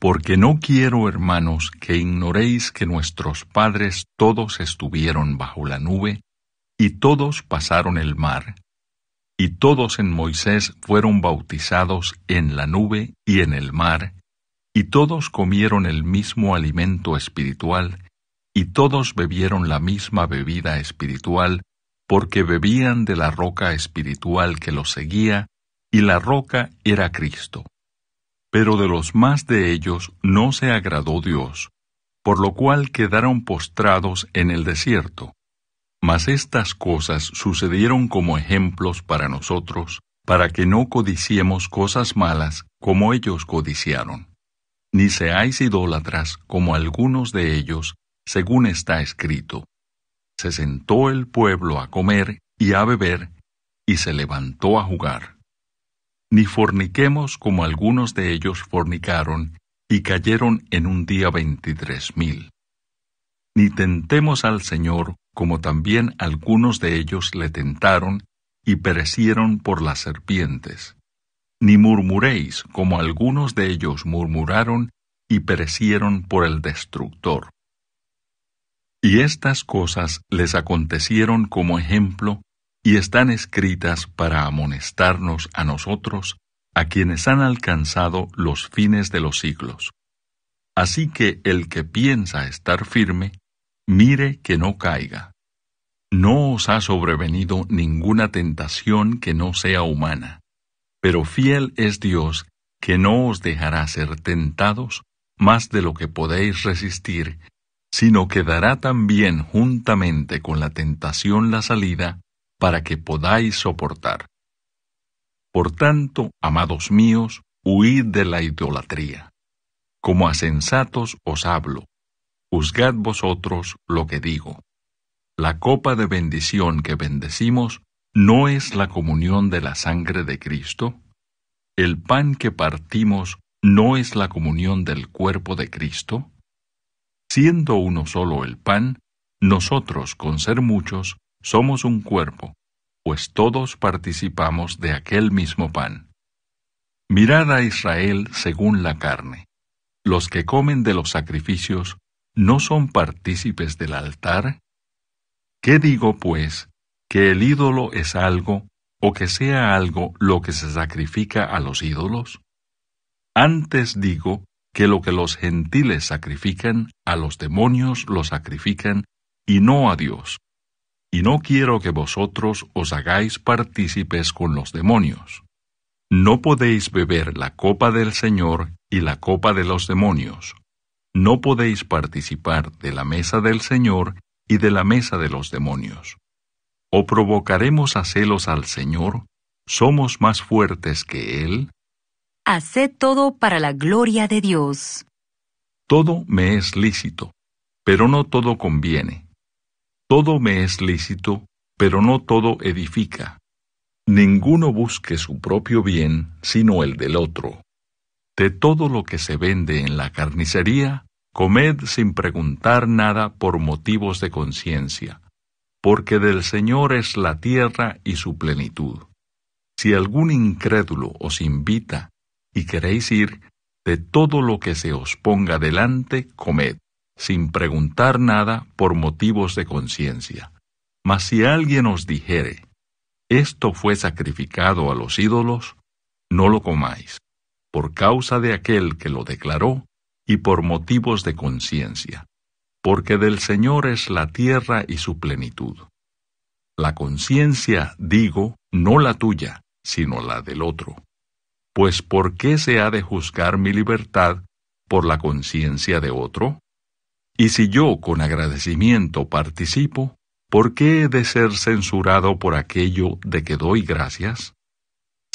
Porque no quiero, hermanos, que ignoréis que nuestros padres todos estuvieron bajo la nube, y todos pasaron el mar, y todos en Moisés fueron bautizados en la nube y en el mar, y todos comieron el mismo alimento espiritual, y todos bebieron la misma bebida espiritual, porque bebían de la roca espiritual que los seguía, y la roca era Cristo. Pero de los más de ellos no se agradó Dios, por lo cual quedaron postrados en el desierto. Mas estas cosas sucedieron como ejemplos para nosotros, para que no codiciemos cosas malas como ellos codiciaron. Ni seáis idólatras como algunos de ellos, según está escrito. Se sentó el pueblo a comer y a beber, y se levantó a jugar. Ni forniquemos como algunos de ellos fornicaron, y cayeron en un día veintitrés mil. Ni tentemos al Señor como también algunos de ellos le tentaron, y perecieron por las serpientes. Ni murmuréis como algunos de ellos murmuraron, y perecieron por el destructor. Y estas cosas les acontecieron como ejemplo y están escritas para amonestarnos a nosotros, a quienes han alcanzado los fines de los siglos. Así que el que piensa estar firme, mire que no caiga. No os ha sobrevenido ninguna tentación que no sea humana, pero fiel es Dios que no os dejará ser tentados más de lo que podéis resistir, sino que dará también juntamente con la tentación la salida para que podáis soportar. Por tanto, amados míos, huid de la idolatría. Como a sensatos os hablo, juzgad vosotros lo que digo. La copa de bendición que bendecimos no es la comunión de la sangre de Cristo. El pan que partimos no es la comunión del cuerpo de Cristo siendo uno solo el pan, nosotros, con ser muchos, somos un cuerpo, pues todos participamos de aquel mismo pan. Mirad a Israel según la carne. Los que comen de los sacrificios no son partícipes del altar. ¿Qué digo, pues? ¿Que el ídolo es algo, o que sea algo lo que se sacrifica a los ídolos? Antes digo que lo que los gentiles sacrifican, a los demonios lo sacrifican, y no a Dios. Y no quiero que vosotros os hagáis partícipes con los demonios. No podéis beber la copa del Señor y la copa de los demonios. No podéis participar de la mesa del Señor y de la mesa de los demonios. ¿O provocaremos a celos al Señor? ¿Somos más fuertes que Él? Haced todo para la gloria de Dios. Todo me es lícito, pero no todo conviene. Todo me es lícito, pero no todo edifica. Ninguno busque su propio bien, sino el del otro. De todo lo que se vende en la carnicería, comed sin preguntar nada por motivos de conciencia, porque del Señor es la tierra y su plenitud. Si algún incrédulo os invita y queréis ir, de todo lo que se os ponga delante, comed, sin preguntar nada por motivos de conciencia. Mas si alguien os dijere, esto fue sacrificado a los ídolos, no lo comáis, por causa de aquel que lo declaró y por motivos de conciencia, porque del Señor es la tierra y su plenitud. La conciencia, digo, no la tuya, sino la del otro pues ¿por qué se ha de juzgar mi libertad por la conciencia de otro? Y si yo con agradecimiento participo, ¿por qué he de ser censurado por aquello de que doy gracias?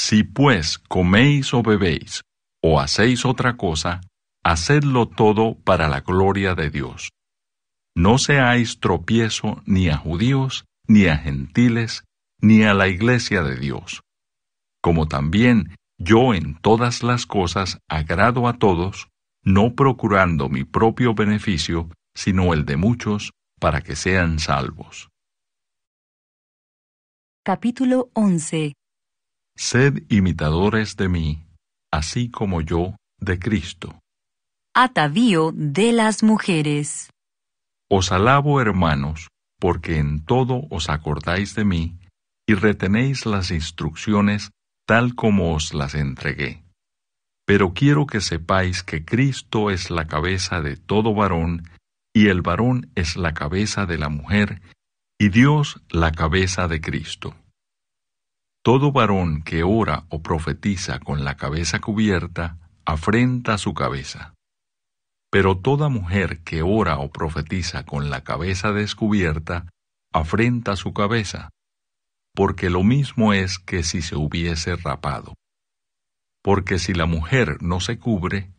Si pues coméis o bebéis, o hacéis otra cosa, hacedlo todo para la gloria de Dios. No seáis tropiezo ni a judíos, ni a gentiles, ni a la iglesia de Dios. Como también yo en todas las cosas agrado a todos, no procurando mi propio beneficio, sino el de muchos, para que sean salvos. Capítulo 11 Sed imitadores de mí, así como yo de Cristo. Atavío de las mujeres. Os alabo, hermanos, porque en todo os acordáis de mí y retenéis las instrucciones tal como os las entregué. Pero quiero que sepáis que Cristo es la cabeza de todo varón, y el varón es la cabeza de la mujer, y Dios la cabeza de Cristo. Todo varón que ora o profetiza con la cabeza cubierta, afrenta su cabeza. Pero toda mujer que ora o profetiza con la cabeza descubierta, afrenta su cabeza, porque lo mismo es que si se hubiese rapado. Porque si la mujer no se cubre,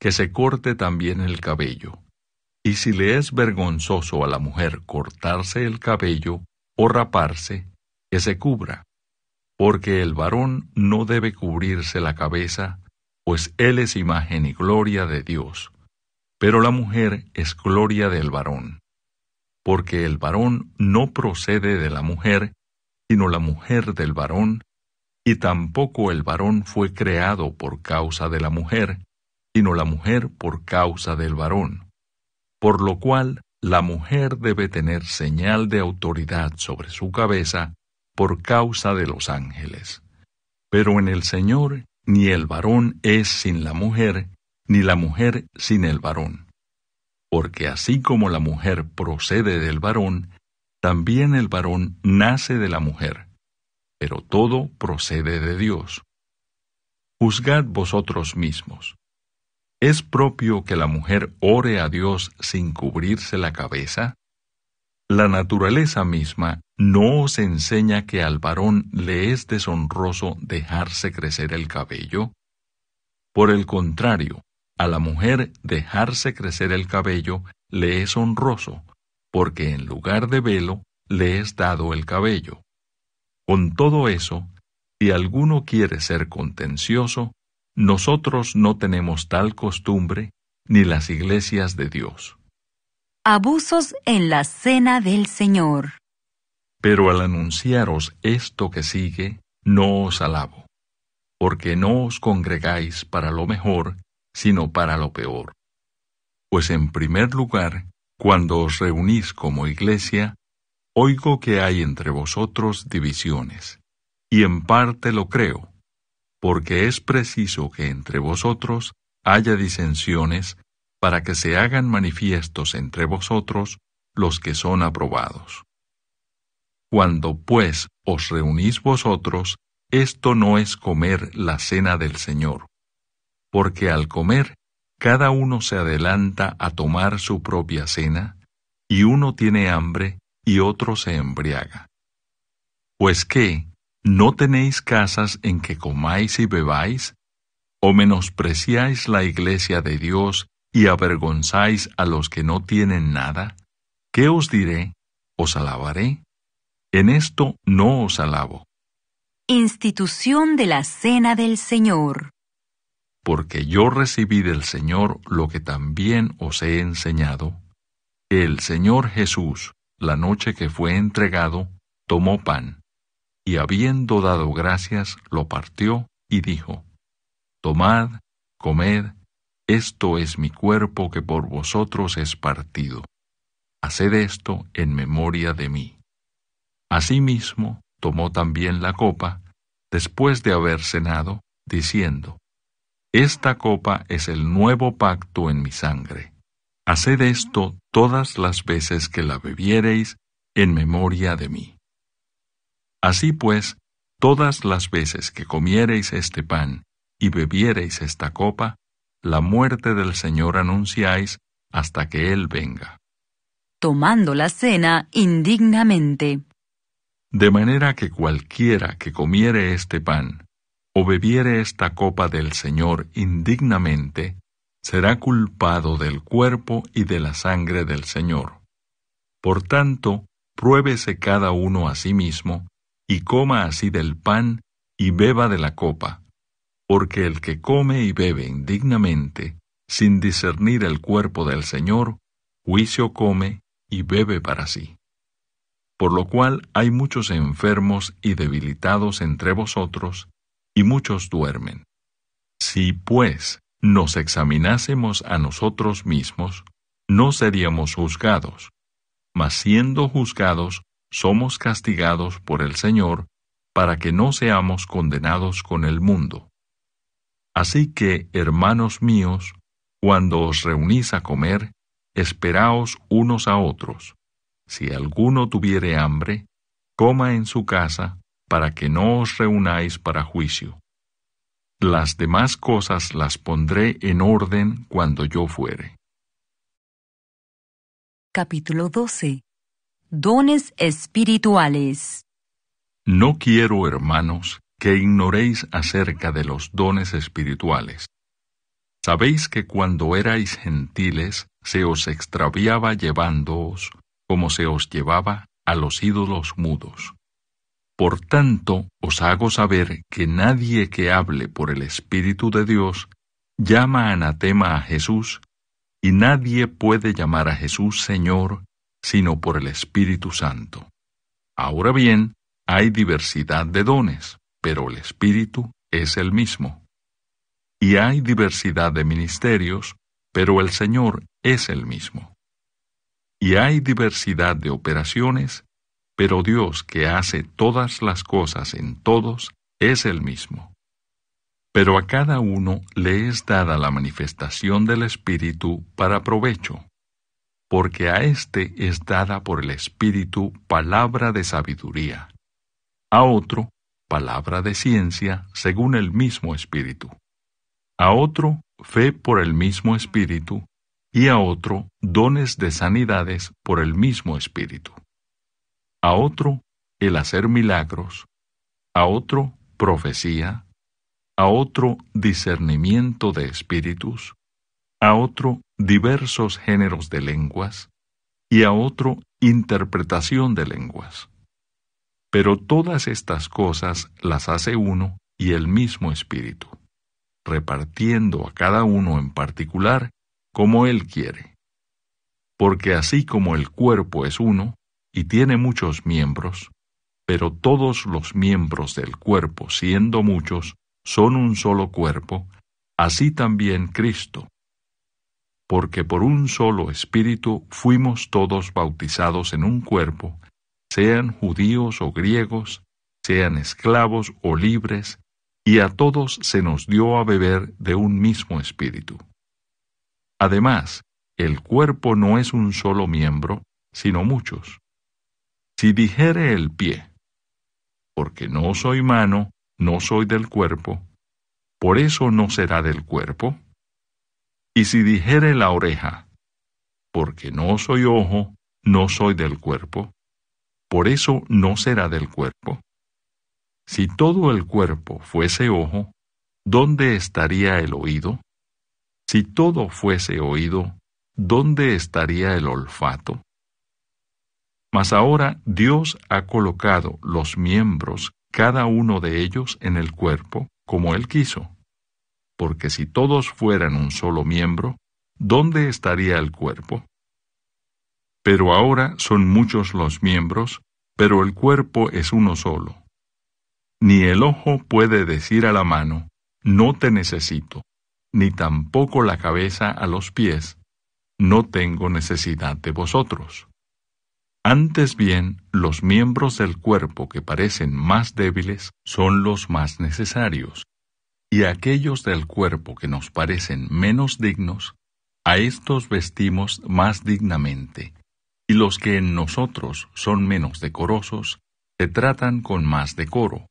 que se corte también el cabello. Y si le es vergonzoso a la mujer cortarse el cabello o raparse, que se cubra. Porque el varón no debe cubrirse la cabeza, pues él es imagen y gloria de Dios. Pero la mujer es gloria del varón. Porque el varón no procede de la mujer, sino la mujer del varón, y tampoco el varón fue creado por causa de la mujer, sino la mujer por causa del varón. Por lo cual, la mujer debe tener señal de autoridad sobre su cabeza por causa de los ángeles. Pero en el Señor ni el varón es sin la mujer, ni la mujer sin el varón. Porque así como la mujer procede del varón, también el varón nace de la mujer, pero todo procede de Dios. Juzgad vosotros mismos. ¿Es propio que la mujer ore a Dios sin cubrirse la cabeza? La naturaleza misma no os enseña que al varón le es deshonroso dejarse crecer el cabello. Por el contrario, a la mujer dejarse crecer el cabello le es honroso, porque en lugar de velo le es dado el cabello. Con todo eso, si alguno quiere ser contencioso, nosotros no tenemos tal costumbre ni las iglesias de Dios. Abusos en la cena del Señor. Pero al anunciaros esto que sigue, no os alabo, porque no os congregáis para lo mejor, sino para lo peor. Pues en primer lugar, cuando os reunís como iglesia, oigo que hay entre vosotros divisiones, y en parte lo creo, porque es preciso que entre vosotros haya disensiones para que se hagan manifiestos entre vosotros los que son aprobados. Cuando pues os reunís vosotros, esto no es comer la cena del Señor, porque al comer cada uno se adelanta a tomar su propia cena, y uno tiene hambre y otro se embriaga. Pues qué, ¿no tenéis casas en que comáis y bebáis? ¿O menospreciáis la iglesia de Dios y avergonzáis a los que no tienen nada? ¿Qué os diré? ¿Os alabaré? En esto no os alabo. Institución de la Cena del Señor porque yo recibí del Señor lo que también os he enseñado, el Señor Jesús, la noche que fue entregado, tomó pan, y habiendo dado gracias, lo partió y dijo, Tomad, comed, esto es mi cuerpo que por vosotros es partido. Haced esto en memoria de mí. Asimismo, tomó también la copa, después de haber cenado, diciendo, esta copa es el nuevo pacto en mi sangre. Haced esto todas las veces que la bebiereis en memoria de mí. Así pues, todas las veces que comiereis este pan y bebiereis esta copa, la muerte del Señor anunciáis hasta que Él venga. Tomando la cena indignamente. De manera que cualquiera que comiere este pan o bebiere esta copa del Señor indignamente, será culpado del cuerpo y de la sangre del Señor. Por tanto, pruébese cada uno a sí mismo, y coma así del pan, y beba de la copa, porque el que come y bebe indignamente, sin discernir el cuerpo del Señor, juicio come y bebe para sí. Por lo cual hay muchos enfermos y debilitados entre vosotros, y muchos duermen. Si, pues, nos examinásemos a nosotros mismos, no seríamos juzgados, mas siendo juzgados, somos castigados por el Señor, para que no seamos condenados con el mundo. Así que, hermanos míos, cuando os reunís a comer, esperaos unos a otros. Si alguno tuviere hambre, coma en su casa, para que no os reunáis para juicio. Las demás cosas las pondré en orden cuando yo fuere. Capítulo 12. Dones espirituales. No quiero, hermanos, que ignoréis acerca de los dones espirituales. Sabéis que cuando erais gentiles se os extraviaba llevándoos, como se os llevaba a los ídolos mudos. Por tanto, os hago saber que nadie que hable por el Espíritu de Dios llama anatema a Jesús, y nadie puede llamar a Jesús Señor sino por el Espíritu Santo. Ahora bien, hay diversidad de dones, pero el Espíritu es el mismo. Y hay diversidad de ministerios, pero el Señor es el mismo. Y hay diversidad de operaciones, pero Dios que hace todas las cosas en todos es el mismo. Pero a cada uno le es dada la manifestación del Espíritu para provecho, porque a éste es dada por el Espíritu palabra de sabiduría, a otro palabra de ciencia según el mismo Espíritu, a otro fe por el mismo Espíritu, y a otro dones de sanidades por el mismo Espíritu a otro el hacer milagros, a otro profecía, a otro discernimiento de espíritus, a otro diversos géneros de lenguas y a otro interpretación de lenguas. Pero todas estas cosas las hace uno y el mismo espíritu, repartiendo a cada uno en particular como él quiere. Porque así como el cuerpo es uno, y tiene muchos miembros, pero todos los miembros del cuerpo, siendo muchos, son un solo cuerpo, así también Cristo. Porque por un solo espíritu fuimos todos bautizados en un cuerpo, sean judíos o griegos, sean esclavos o libres, y a todos se nos dio a beber de un mismo espíritu. Además, el cuerpo no es un solo miembro, sino muchos si dijere el pie, porque no soy mano, no soy del cuerpo, por eso no será del cuerpo. Y si dijere la oreja, porque no soy ojo, no soy del cuerpo, por eso no será del cuerpo. Si todo el cuerpo fuese ojo, ¿dónde estaría el oído? Si todo fuese oído, ¿dónde estaría el olfato? Mas ahora Dios ha colocado los miembros, cada uno de ellos, en el cuerpo, como Él quiso. Porque si todos fueran un solo miembro, ¿dónde estaría el cuerpo? Pero ahora son muchos los miembros, pero el cuerpo es uno solo. Ni el ojo puede decir a la mano, no te necesito, ni tampoco la cabeza a los pies, no tengo necesidad de vosotros. Antes bien, los miembros del cuerpo que parecen más débiles son los más necesarios, y aquellos del cuerpo que nos parecen menos dignos, a estos vestimos más dignamente, y los que en nosotros son menos decorosos, se tratan con más decoro,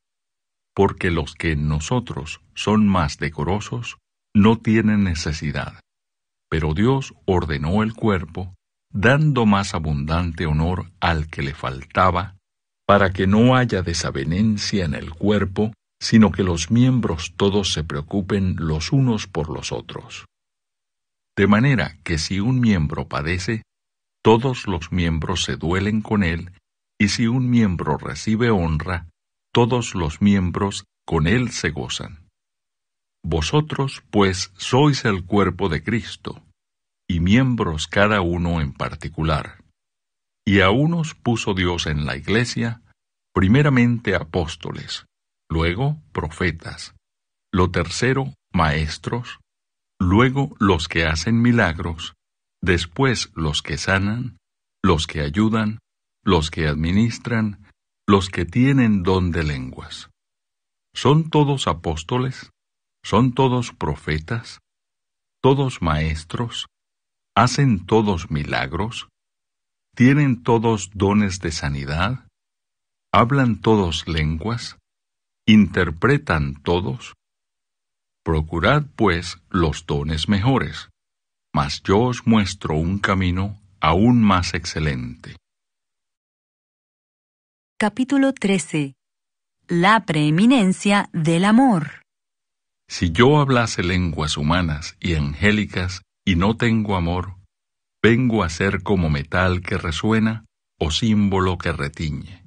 porque los que en nosotros son más decorosos no tienen necesidad. Pero Dios ordenó el cuerpo dando más abundante honor al que le faltaba, para que no haya desavenencia en el cuerpo, sino que los miembros todos se preocupen los unos por los otros. De manera que si un miembro padece, todos los miembros se duelen con él, y si un miembro recibe honra, todos los miembros con él se gozan. Vosotros, pues, sois el cuerpo de Cristo, y miembros cada uno en particular. Y a unos puso Dios en la iglesia, primeramente apóstoles, luego profetas, lo tercero maestros, luego los que hacen milagros, después los que sanan, los que ayudan, los que administran, los que tienen don de lenguas. ¿Son todos apóstoles? ¿Son todos profetas? ¿Todos maestros? ¿Hacen todos milagros? ¿Tienen todos dones de sanidad? ¿Hablan todos lenguas? ¿Interpretan todos? Procurad, pues, los dones mejores, mas yo os muestro un camino aún más excelente. Capítulo 13 La preeminencia del amor. Si yo hablase lenguas humanas y angélicas y no tengo amor, vengo a ser como metal que resuena o símbolo que retiñe.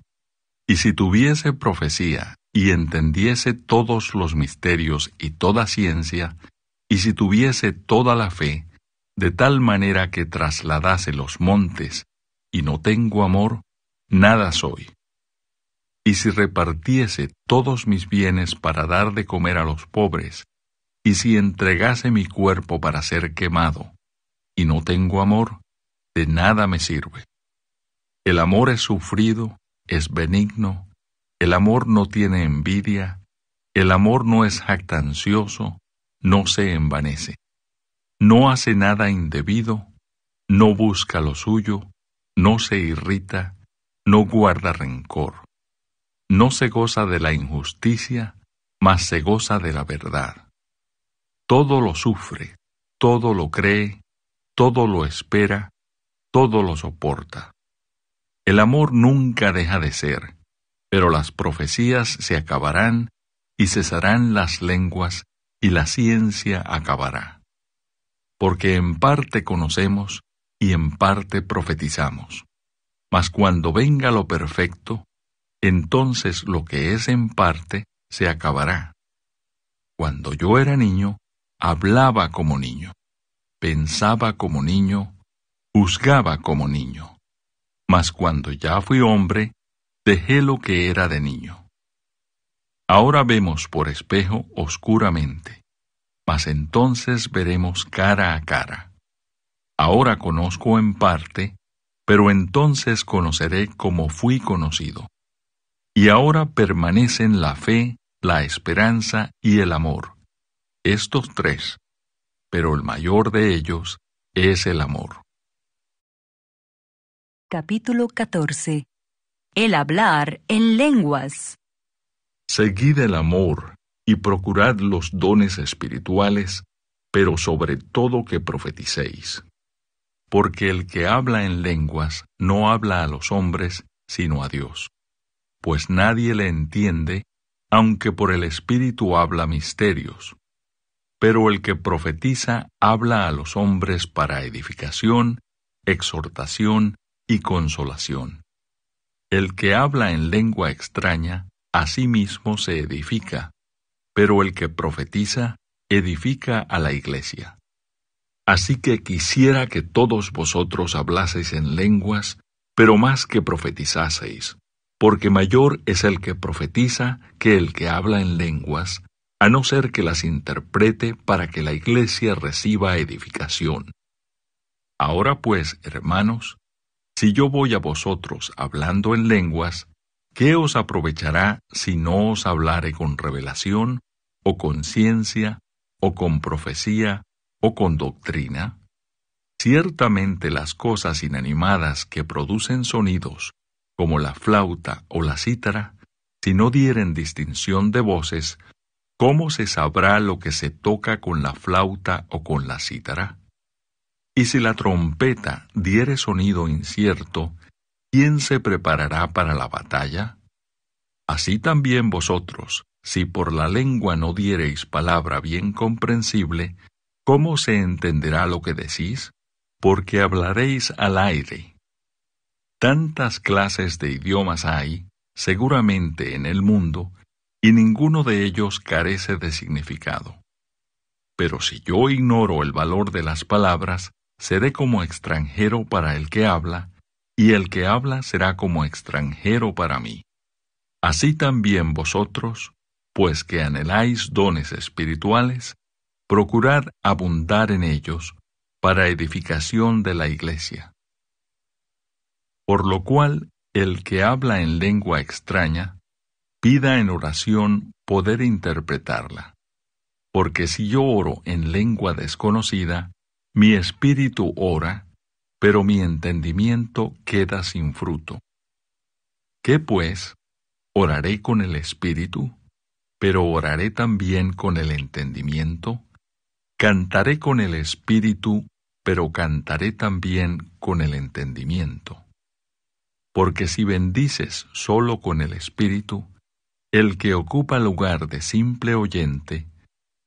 Y si tuviese profecía y entendiese todos los misterios y toda ciencia, y si tuviese toda la fe, de tal manera que trasladase los montes, y no tengo amor, nada soy. Y si repartiese todos mis bienes para dar de comer a los pobres, y si entregase mi cuerpo para ser quemado, y no tengo amor, de nada me sirve. El amor es sufrido, es benigno, el amor no tiene envidia, el amor no es jactancioso, no se envanece. No hace nada indebido, no busca lo suyo, no se irrita, no guarda rencor. No se goza de la injusticia, mas se goza de la verdad todo lo sufre, todo lo cree, todo lo espera, todo lo soporta. El amor nunca deja de ser, pero las profecías se acabarán y cesarán las lenguas y la ciencia acabará. Porque en parte conocemos y en parte profetizamos. Mas cuando venga lo perfecto, entonces lo que es en parte se acabará. Cuando yo era niño, hablaba como niño, pensaba como niño, juzgaba como niño. Mas cuando ya fui hombre, dejé lo que era de niño. Ahora vemos por espejo oscuramente, mas entonces veremos cara a cara. Ahora conozco en parte, pero entonces conoceré como fui conocido. Y ahora permanecen la fe, la esperanza y el amor estos tres, pero el mayor de ellos es el amor. Capítulo 14 El hablar en lenguas. Seguid el amor y procurad los dones espirituales, pero sobre todo que profeticéis. Porque el que habla en lenguas no habla a los hombres, sino a Dios. Pues nadie le entiende, aunque por el Espíritu habla misterios. Pero el que profetiza habla a los hombres para edificación, exhortación y consolación. El que habla en lengua extraña, a sí mismo se edifica, pero el que profetiza edifica a la iglesia. Así que quisiera que todos vosotros hablaseis en lenguas, pero más que profetizaseis, porque mayor es el que profetiza que el que habla en lenguas, a no ser que las interprete para que la iglesia reciba edificación. Ahora pues, hermanos, si yo voy a vosotros hablando en lenguas, ¿qué os aprovechará si no os hablare con revelación, o con ciencia, o con profecía, o con doctrina? Ciertamente las cosas inanimadas que producen sonidos, como la flauta o la cítara, si no dieren distinción de voces, ¿Cómo se sabrá lo que se toca con la flauta o con la cítara? Y si la trompeta diere sonido incierto, ¿quién se preparará para la batalla? Así también vosotros, si por la lengua no diereis palabra bien comprensible, ¿cómo se entenderá lo que decís? Porque hablaréis al aire. Tantas clases de idiomas hay, seguramente en el mundo, y ninguno de ellos carece de significado. Pero si yo ignoro el valor de las palabras, seré como extranjero para el que habla, y el que habla será como extranjero para mí. Así también vosotros, pues que anheláis dones espirituales, procurad abundar en ellos para edificación de la iglesia. Por lo cual, el que habla en lengua extraña, Pida en oración poder interpretarla. Porque si yo oro en lengua desconocida, mi espíritu ora, pero mi entendimiento queda sin fruto. ¿Qué pues? ¿Oraré con el espíritu? ¿Pero oraré también con el entendimiento? Cantaré con el espíritu, pero cantaré también con el entendimiento. Porque si bendices solo con el espíritu, el que ocupa lugar de simple oyente,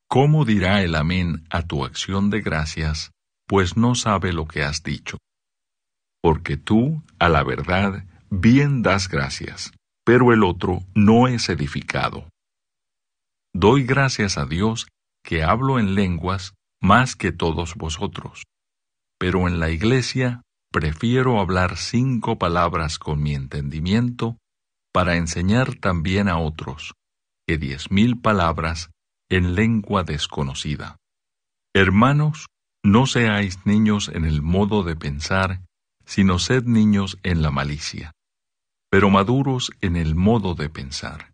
¿cómo dirá el amén a tu acción de gracias, pues no sabe lo que has dicho? Porque tú, a la verdad, bien das gracias, pero el otro no es edificado. Doy gracias a Dios que hablo en lenguas más que todos vosotros, pero en la iglesia prefiero hablar cinco palabras con mi entendimiento para enseñar también a otros, que diez mil palabras en lengua desconocida. Hermanos, no seáis niños en el modo de pensar, sino sed niños en la malicia, pero maduros en el modo de pensar.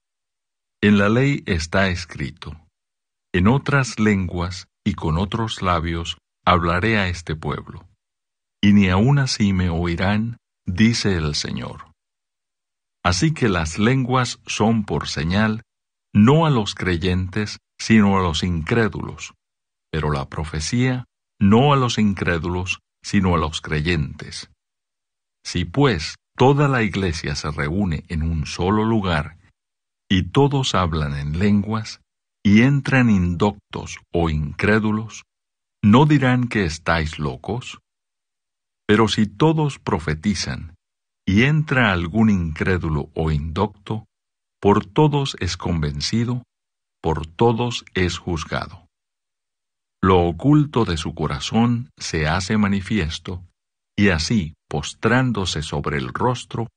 En la ley está escrito, en otras lenguas y con otros labios hablaré a este pueblo, y ni aun así me oirán, dice el Señor. Así que las lenguas son por señal, no a los creyentes, sino a los incrédulos, pero la profecía no a los incrédulos, sino a los creyentes. Si pues toda la iglesia se reúne en un solo lugar, y todos hablan en lenguas, y entran indoctos o incrédulos, ¿no dirán que estáis locos? Pero si todos profetizan, y entra algún incrédulo o indocto, por todos es convencido, por todos es juzgado. Lo oculto de su corazón se hace manifiesto, y así, postrándose sobre el rostro,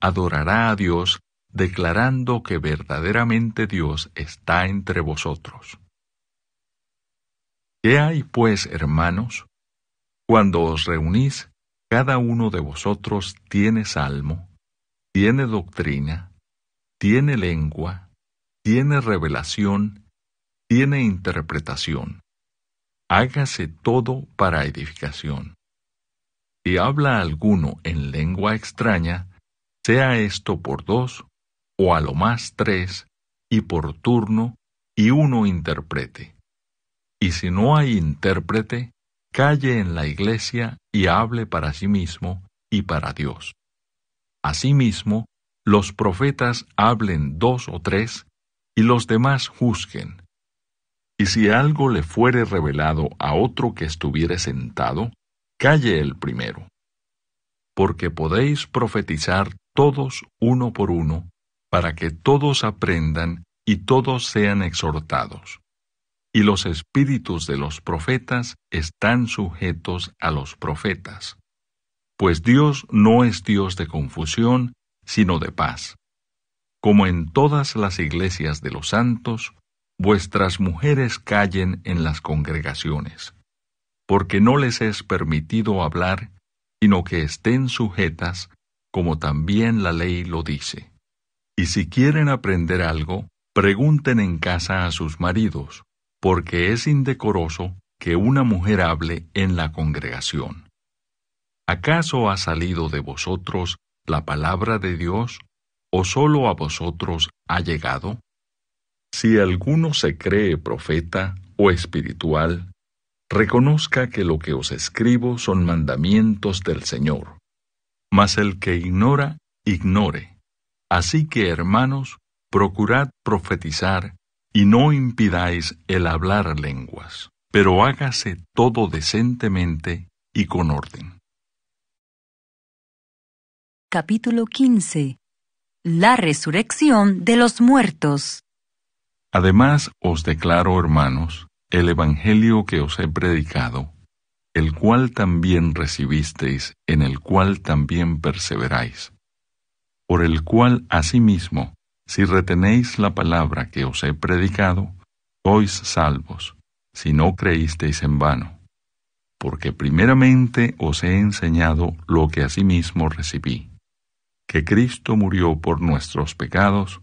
adorará a Dios, declarando que verdaderamente Dios está entre vosotros. ¿Qué hay, pues, hermanos? Cuando os reunís, cada uno de vosotros tiene salmo, tiene doctrina, tiene lengua, tiene revelación, tiene interpretación. Hágase todo para edificación. Si habla alguno en lengua extraña, sea esto por dos, o a lo más tres, y por turno, y uno interprete. Y si no hay intérprete, calle en la iglesia y hable para sí mismo y para Dios. Asimismo, los profetas hablen dos o tres, y los demás juzguen. Y si algo le fuere revelado a otro que estuviere sentado, calle el primero. Porque podéis profetizar todos uno por uno, para que todos aprendan y todos sean exhortados y los espíritus de los profetas están sujetos a los profetas. Pues Dios no es Dios de confusión, sino de paz. Como en todas las iglesias de los santos, vuestras mujeres callen en las congregaciones, porque no les es permitido hablar, sino que estén sujetas, como también la ley lo dice. Y si quieren aprender algo, pregunten en casa a sus maridos, porque es indecoroso que una mujer hable en la congregación. ¿Acaso ha salido de vosotros la palabra de Dios o sólo a vosotros ha llegado? Si alguno se cree profeta o espiritual, reconozca que lo que os escribo son mandamientos del Señor. Mas el que ignora, ignore. Así que, hermanos, procurad profetizar y no impidáis el hablar lenguas, pero hágase todo decentemente y con orden. Capítulo 15 La resurrección de los muertos. Además os declaro, hermanos, el Evangelio que os he predicado, el cual también recibisteis, en el cual también perseveráis, por el cual asimismo, si retenéis la palabra que os he predicado, sois salvos, si no creísteis en vano. Porque primeramente os he enseñado lo que asimismo recibí, que Cristo murió por nuestros pecados,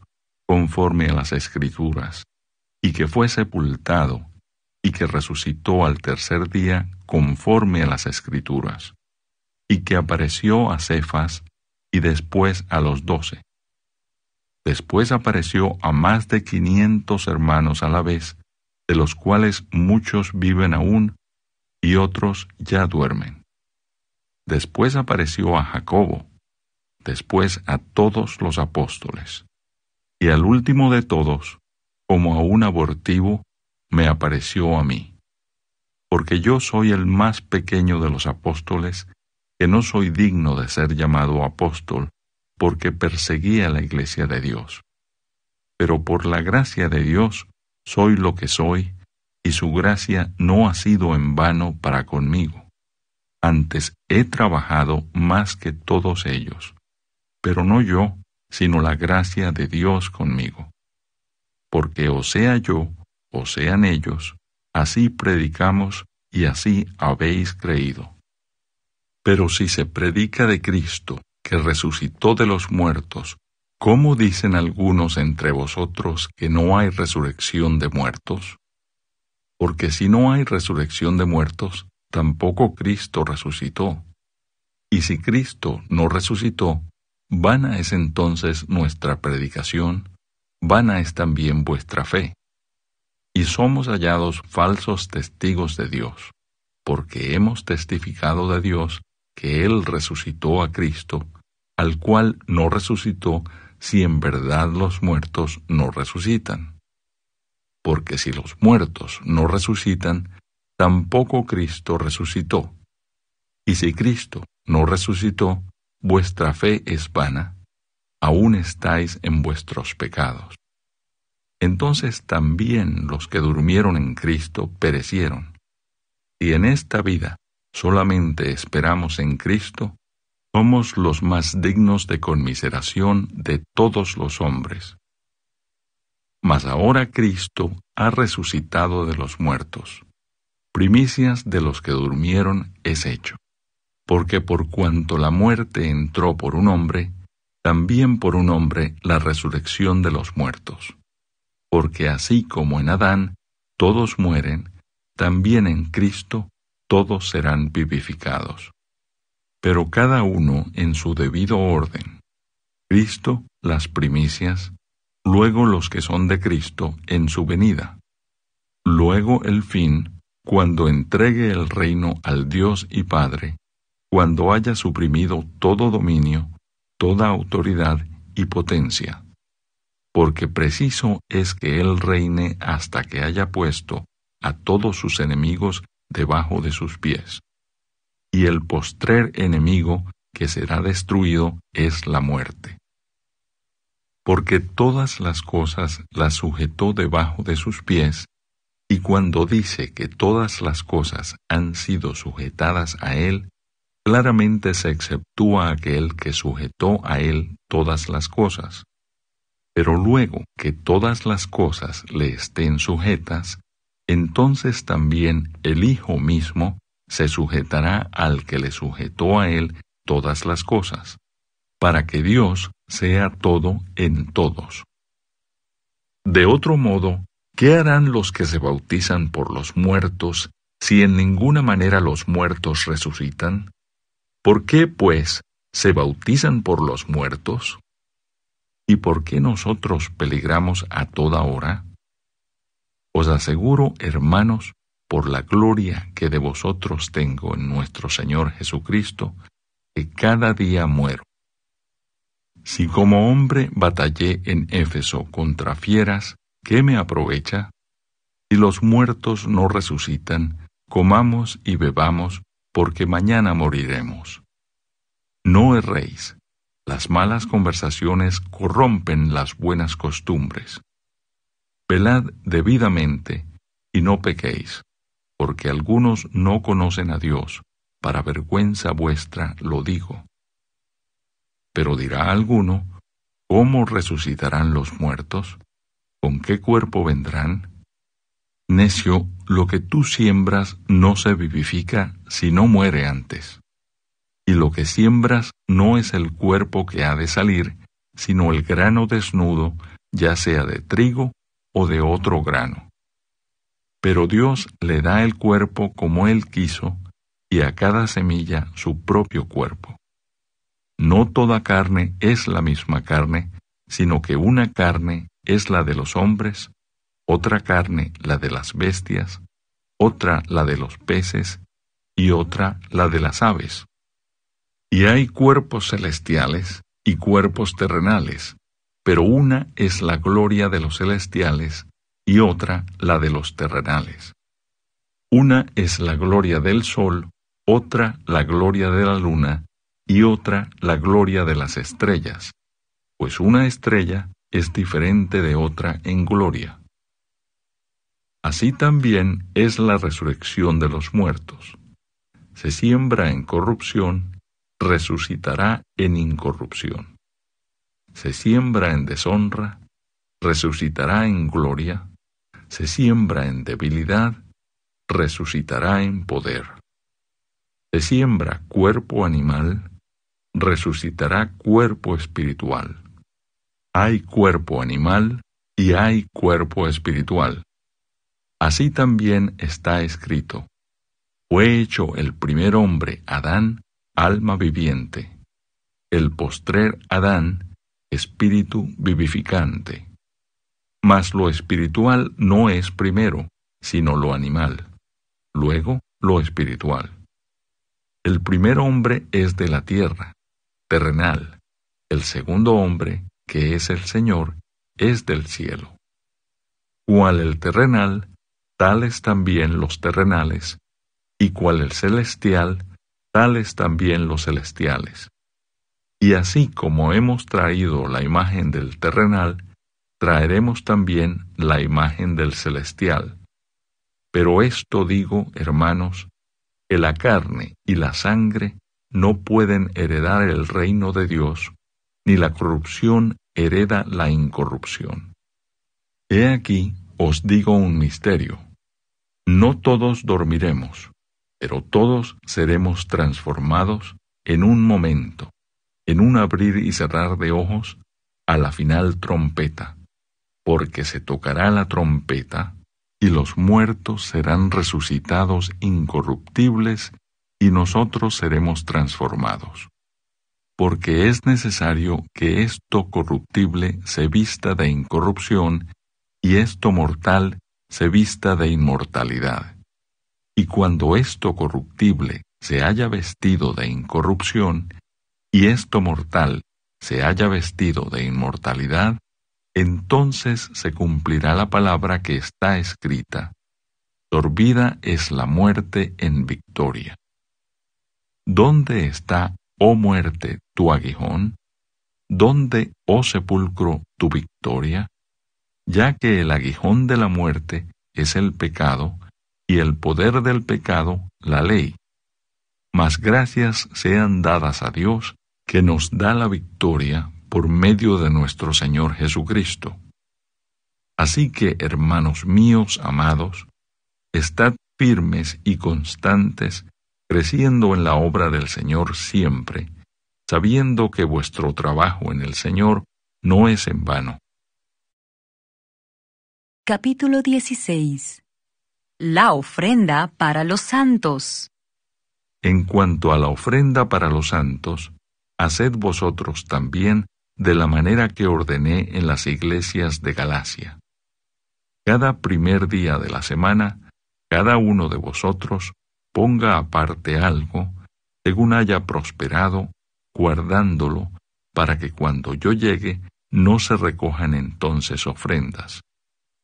conforme a las Escrituras, y que fue sepultado, y que resucitó al tercer día, conforme a las Escrituras, y que apareció a Cefas, y después a los doce Después apareció a más de quinientos hermanos a la vez, de los cuales muchos viven aún y otros ya duermen. Después apareció a Jacobo, después a todos los apóstoles. Y al último de todos, como a un abortivo, me apareció a mí. Porque yo soy el más pequeño de los apóstoles, que no soy digno de ser llamado apóstol, porque perseguía la iglesia de Dios. Pero por la gracia de Dios soy lo que soy, y su gracia no ha sido en vano para conmigo. Antes he trabajado más que todos ellos, pero no yo, sino la gracia de Dios conmigo. Porque o sea yo, o sean ellos, así predicamos y así habéis creído. Pero si se predica de Cristo que resucitó de los muertos, ¿cómo dicen algunos entre vosotros que no hay resurrección de muertos? Porque si no hay resurrección de muertos, tampoco Cristo resucitó. Y si Cristo no resucitó, vana es entonces nuestra predicación, vana es también vuestra fe. Y somos hallados falsos testigos de Dios, porque hemos testificado de Dios que Él resucitó a Cristo, al cual no resucitó si en verdad los muertos no resucitan. Porque si los muertos no resucitan, tampoco Cristo resucitó. Y si Cristo no resucitó, vuestra fe es vana, aún estáis en vuestros pecados. Entonces también los que durmieron en Cristo perecieron. Y en esta vida solamente esperamos en Cristo, somos los más dignos de conmiseración de todos los hombres. Mas ahora Cristo ha resucitado de los muertos. Primicias de los que durmieron es hecho. Porque por cuanto la muerte entró por un hombre, también por un hombre la resurrección de los muertos. Porque así como en Adán todos mueren, también en Cristo todos serán vivificados pero cada uno en su debido orden. Cristo, las primicias, luego los que son de Cristo en su venida, luego el fin, cuando entregue el reino al Dios y Padre, cuando haya suprimido todo dominio, toda autoridad y potencia. Porque preciso es que Él reine hasta que haya puesto a todos sus enemigos debajo de sus pies y el postrer enemigo que será destruido es la muerte. Porque todas las cosas las sujetó debajo de sus pies, y cuando dice que todas las cosas han sido sujetadas a él, claramente se exceptúa aquel que sujetó a él todas las cosas. Pero luego que todas las cosas le estén sujetas, entonces también el Hijo mismo se sujetará al que le sujetó a él todas las cosas, para que Dios sea todo en todos. De otro modo, ¿qué harán los que se bautizan por los muertos si en ninguna manera los muertos resucitan? ¿Por qué, pues, se bautizan por los muertos? ¿Y por qué nosotros peligramos a toda hora? Os aseguro, hermanos, por la gloria que de vosotros tengo en nuestro Señor Jesucristo, que cada día muero. Si como hombre batallé en Éfeso contra fieras, ¿qué me aprovecha? Si los muertos no resucitan, comamos y bebamos, porque mañana moriremos. No erréis. Las malas conversaciones corrompen las buenas costumbres. Velad debidamente y no pequéis porque algunos no conocen a Dios, para vergüenza vuestra lo digo. Pero dirá alguno, ¿cómo resucitarán los muertos? ¿Con qué cuerpo vendrán? Necio, lo que tú siembras no se vivifica si no muere antes. Y lo que siembras no es el cuerpo que ha de salir, sino el grano desnudo, ya sea de trigo o de otro grano. Pero Dios le da el cuerpo como Él quiso y a cada semilla su propio cuerpo. No toda carne es la misma carne, sino que una carne es la de los hombres, otra carne la de las bestias, otra la de los peces y otra la de las aves. Y hay cuerpos celestiales y cuerpos terrenales, pero una es la gloria de los celestiales y otra la de los terrenales. Una es la gloria del sol, otra la gloria de la luna, y otra la gloria de las estrellas, pues una estrella es diferente de otra en gloria. Así también es la resurrección de los muertos. Se siembra en corrupción, resucitará en incorrupción. Se siembra en deshonra, resucitará en gloria se siembra en debilidad, resucitará en poder. Se siembra cuerpo animal, resucitará cuerpo espiritual. Hay cuerpo animal y hay cuerpo espiritual. Así también está escrito. Fue hecho el primer hombre, Adán, alma viviente. El postrer Adán, espíritu vivificante. Mas lo espiritual no es primero, sino lo animal, luego lo espiritual. El primer hombre es de la tierra, terrenal, el segundo hombre, que es el Señor, es del cielo. Cual el terrenal, tales también los terrenales, y cual el celestial, tales también los celestiales. Y así como hemos traído la imagen del terrenal, traeremos también la imagen del celestial. Pero esto digo, hermanos, que la carne y la sangre no pueden heredar el reino de Dios, ni la corrupción hereda la incorrupción. He aquí, os digo un misterio. No todos dormiremos, pero todos seremos transformados en un momento, en un abrir y cerrar de ojos, a la final trompeta porque se tocará la trompeta, y los muertos serán resucitados incorruptibles, y nosotros seremos transformados. Porque es necesario que esto corruptible se vista de incorrupción, y esto mortal se vista de inmortalidad. Y cuando esto corruptible se haya vestido de incorrupción, y esto mortal se haya vestido de inmortalidad, entonces se cumplirá la palabra que está escrita. Sorbida es la muerte en victoria. ¿Dónde está, oh muerte, tu aguijón? ¿Dónde, oh sepulcro, tu victoria? Ya que el aguijón de la muerte es el pecado, y el poder del pecado la ley. Mas gracias sean dadas a Dios, que nos da la victoria por medio de nuestro Señor Jesucristo. Así que, hermanos míos amados, estad firmes y constantes, creciendo en la obra del Señor siempre, sabiendo que vuestro trabajo en el Señor no es en vano. Capítulo 16 La ofrenda para los santos En cuanto a la ofrenda para los santos, haced vosotros también de la manera que ordené en las iglesias de Galacia. Cada primer día de la semana, cada uno de vosotros ponga aparte algo, según haya prosperado, guardándolo, para que cuando yo llegue no se recojan entonces ofrendas.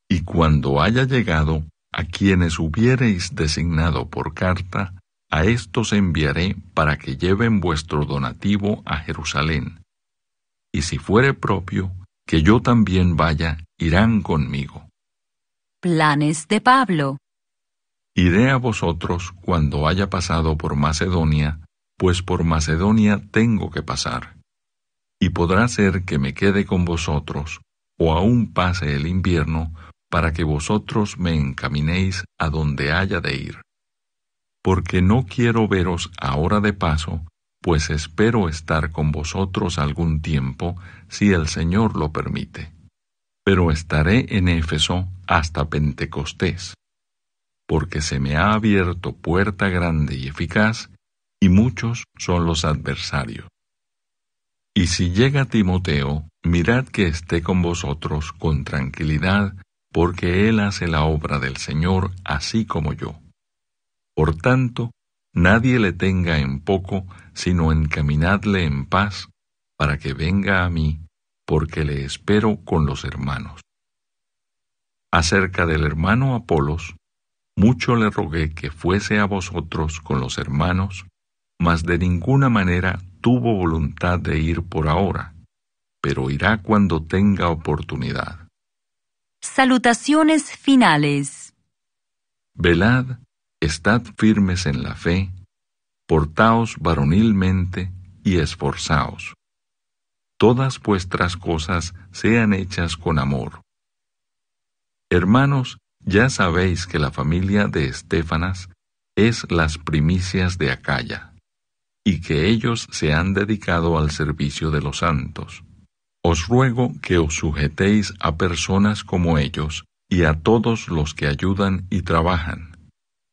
Y cuando haya llegado, a quienes hubiereis designado por carta, a estos enviaré para que lleven vuestro donativo a Jerusalén y si fuere propio, que yo también vaya, irán conmigo. Planes de Pablo. Iré a vosotros cuando haya pasado por Macedonia, pues por Macedonia tengo que pasar. Y podrá ser que me quede con vosotros, o aún pase el invierno, para que vosotros me encaminéis a donde haya de ir. Porque no quiero veros ahora de paso, pues espero estar con vosotros algún tiempo, si el Señor lo permite. Pero estaré en Éfeso hasta Pentecostés, porque se me ha abierto puerta grande y eficaz, y muchos son los adversarios. Y si llega Timoteo, mirad que esté con vosotros con tranquilidad, porque él hace la obra del Señor así como yo. Por tanto, Nadie le tenga en poco, sino encaminadle en paz, para que venga a mí, porque le espero con los hermanos. Acerca del hermano Apolos, mucho le rogué que fuese a vosotros con los hermanos, mas de ninguna manera tuvo voluntad de ir por ahora, pero irá cuando tenga oportunidad. Salutaciones finales. Velad Estad firmes en la fe, portaos varonilmente y esforzaos. Todas vuestras cosas sean hechas con amor. Hermanos, ya sabéis que la familia de Estefanas es las primicias de Acaya, y que ellos se han dedicado al servicio de los santos. Os ruego que os sujetéis a personas como ellos y a todos los que ayudan y trabajan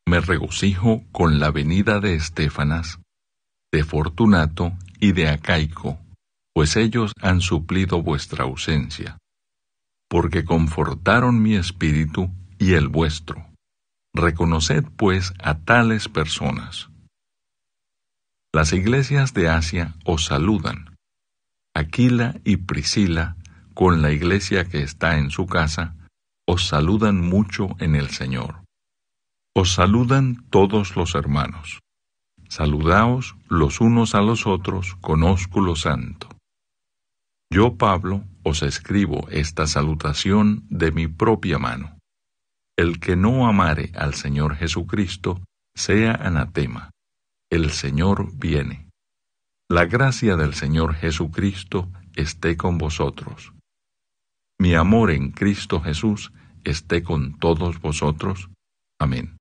me regocijo con la venida de Estefanas, de Fortunato y de Acaico, pues ellos han suplido vuestra ausencia, porque confortaron mi espíritu y el vuestro. Reconoced pues a tales personas. Las iglesias de Asia os saludan. Aquila y Priscila, con la iglesia que está en su casa, os saludan mucho en el Señor. Os saludan todos los hermanos. Saludaos los unos a los otros con ósculo santo. Yo, Pablo, os escribo esta salutación de mi propia mano. El que no amare al Señor Jesucristo, sea anatema. El Señor viene. La gracia del Señor Jesucristo esté con vosotros. Mi amor en Cristo Jesús esté con todos vosotros. Amén.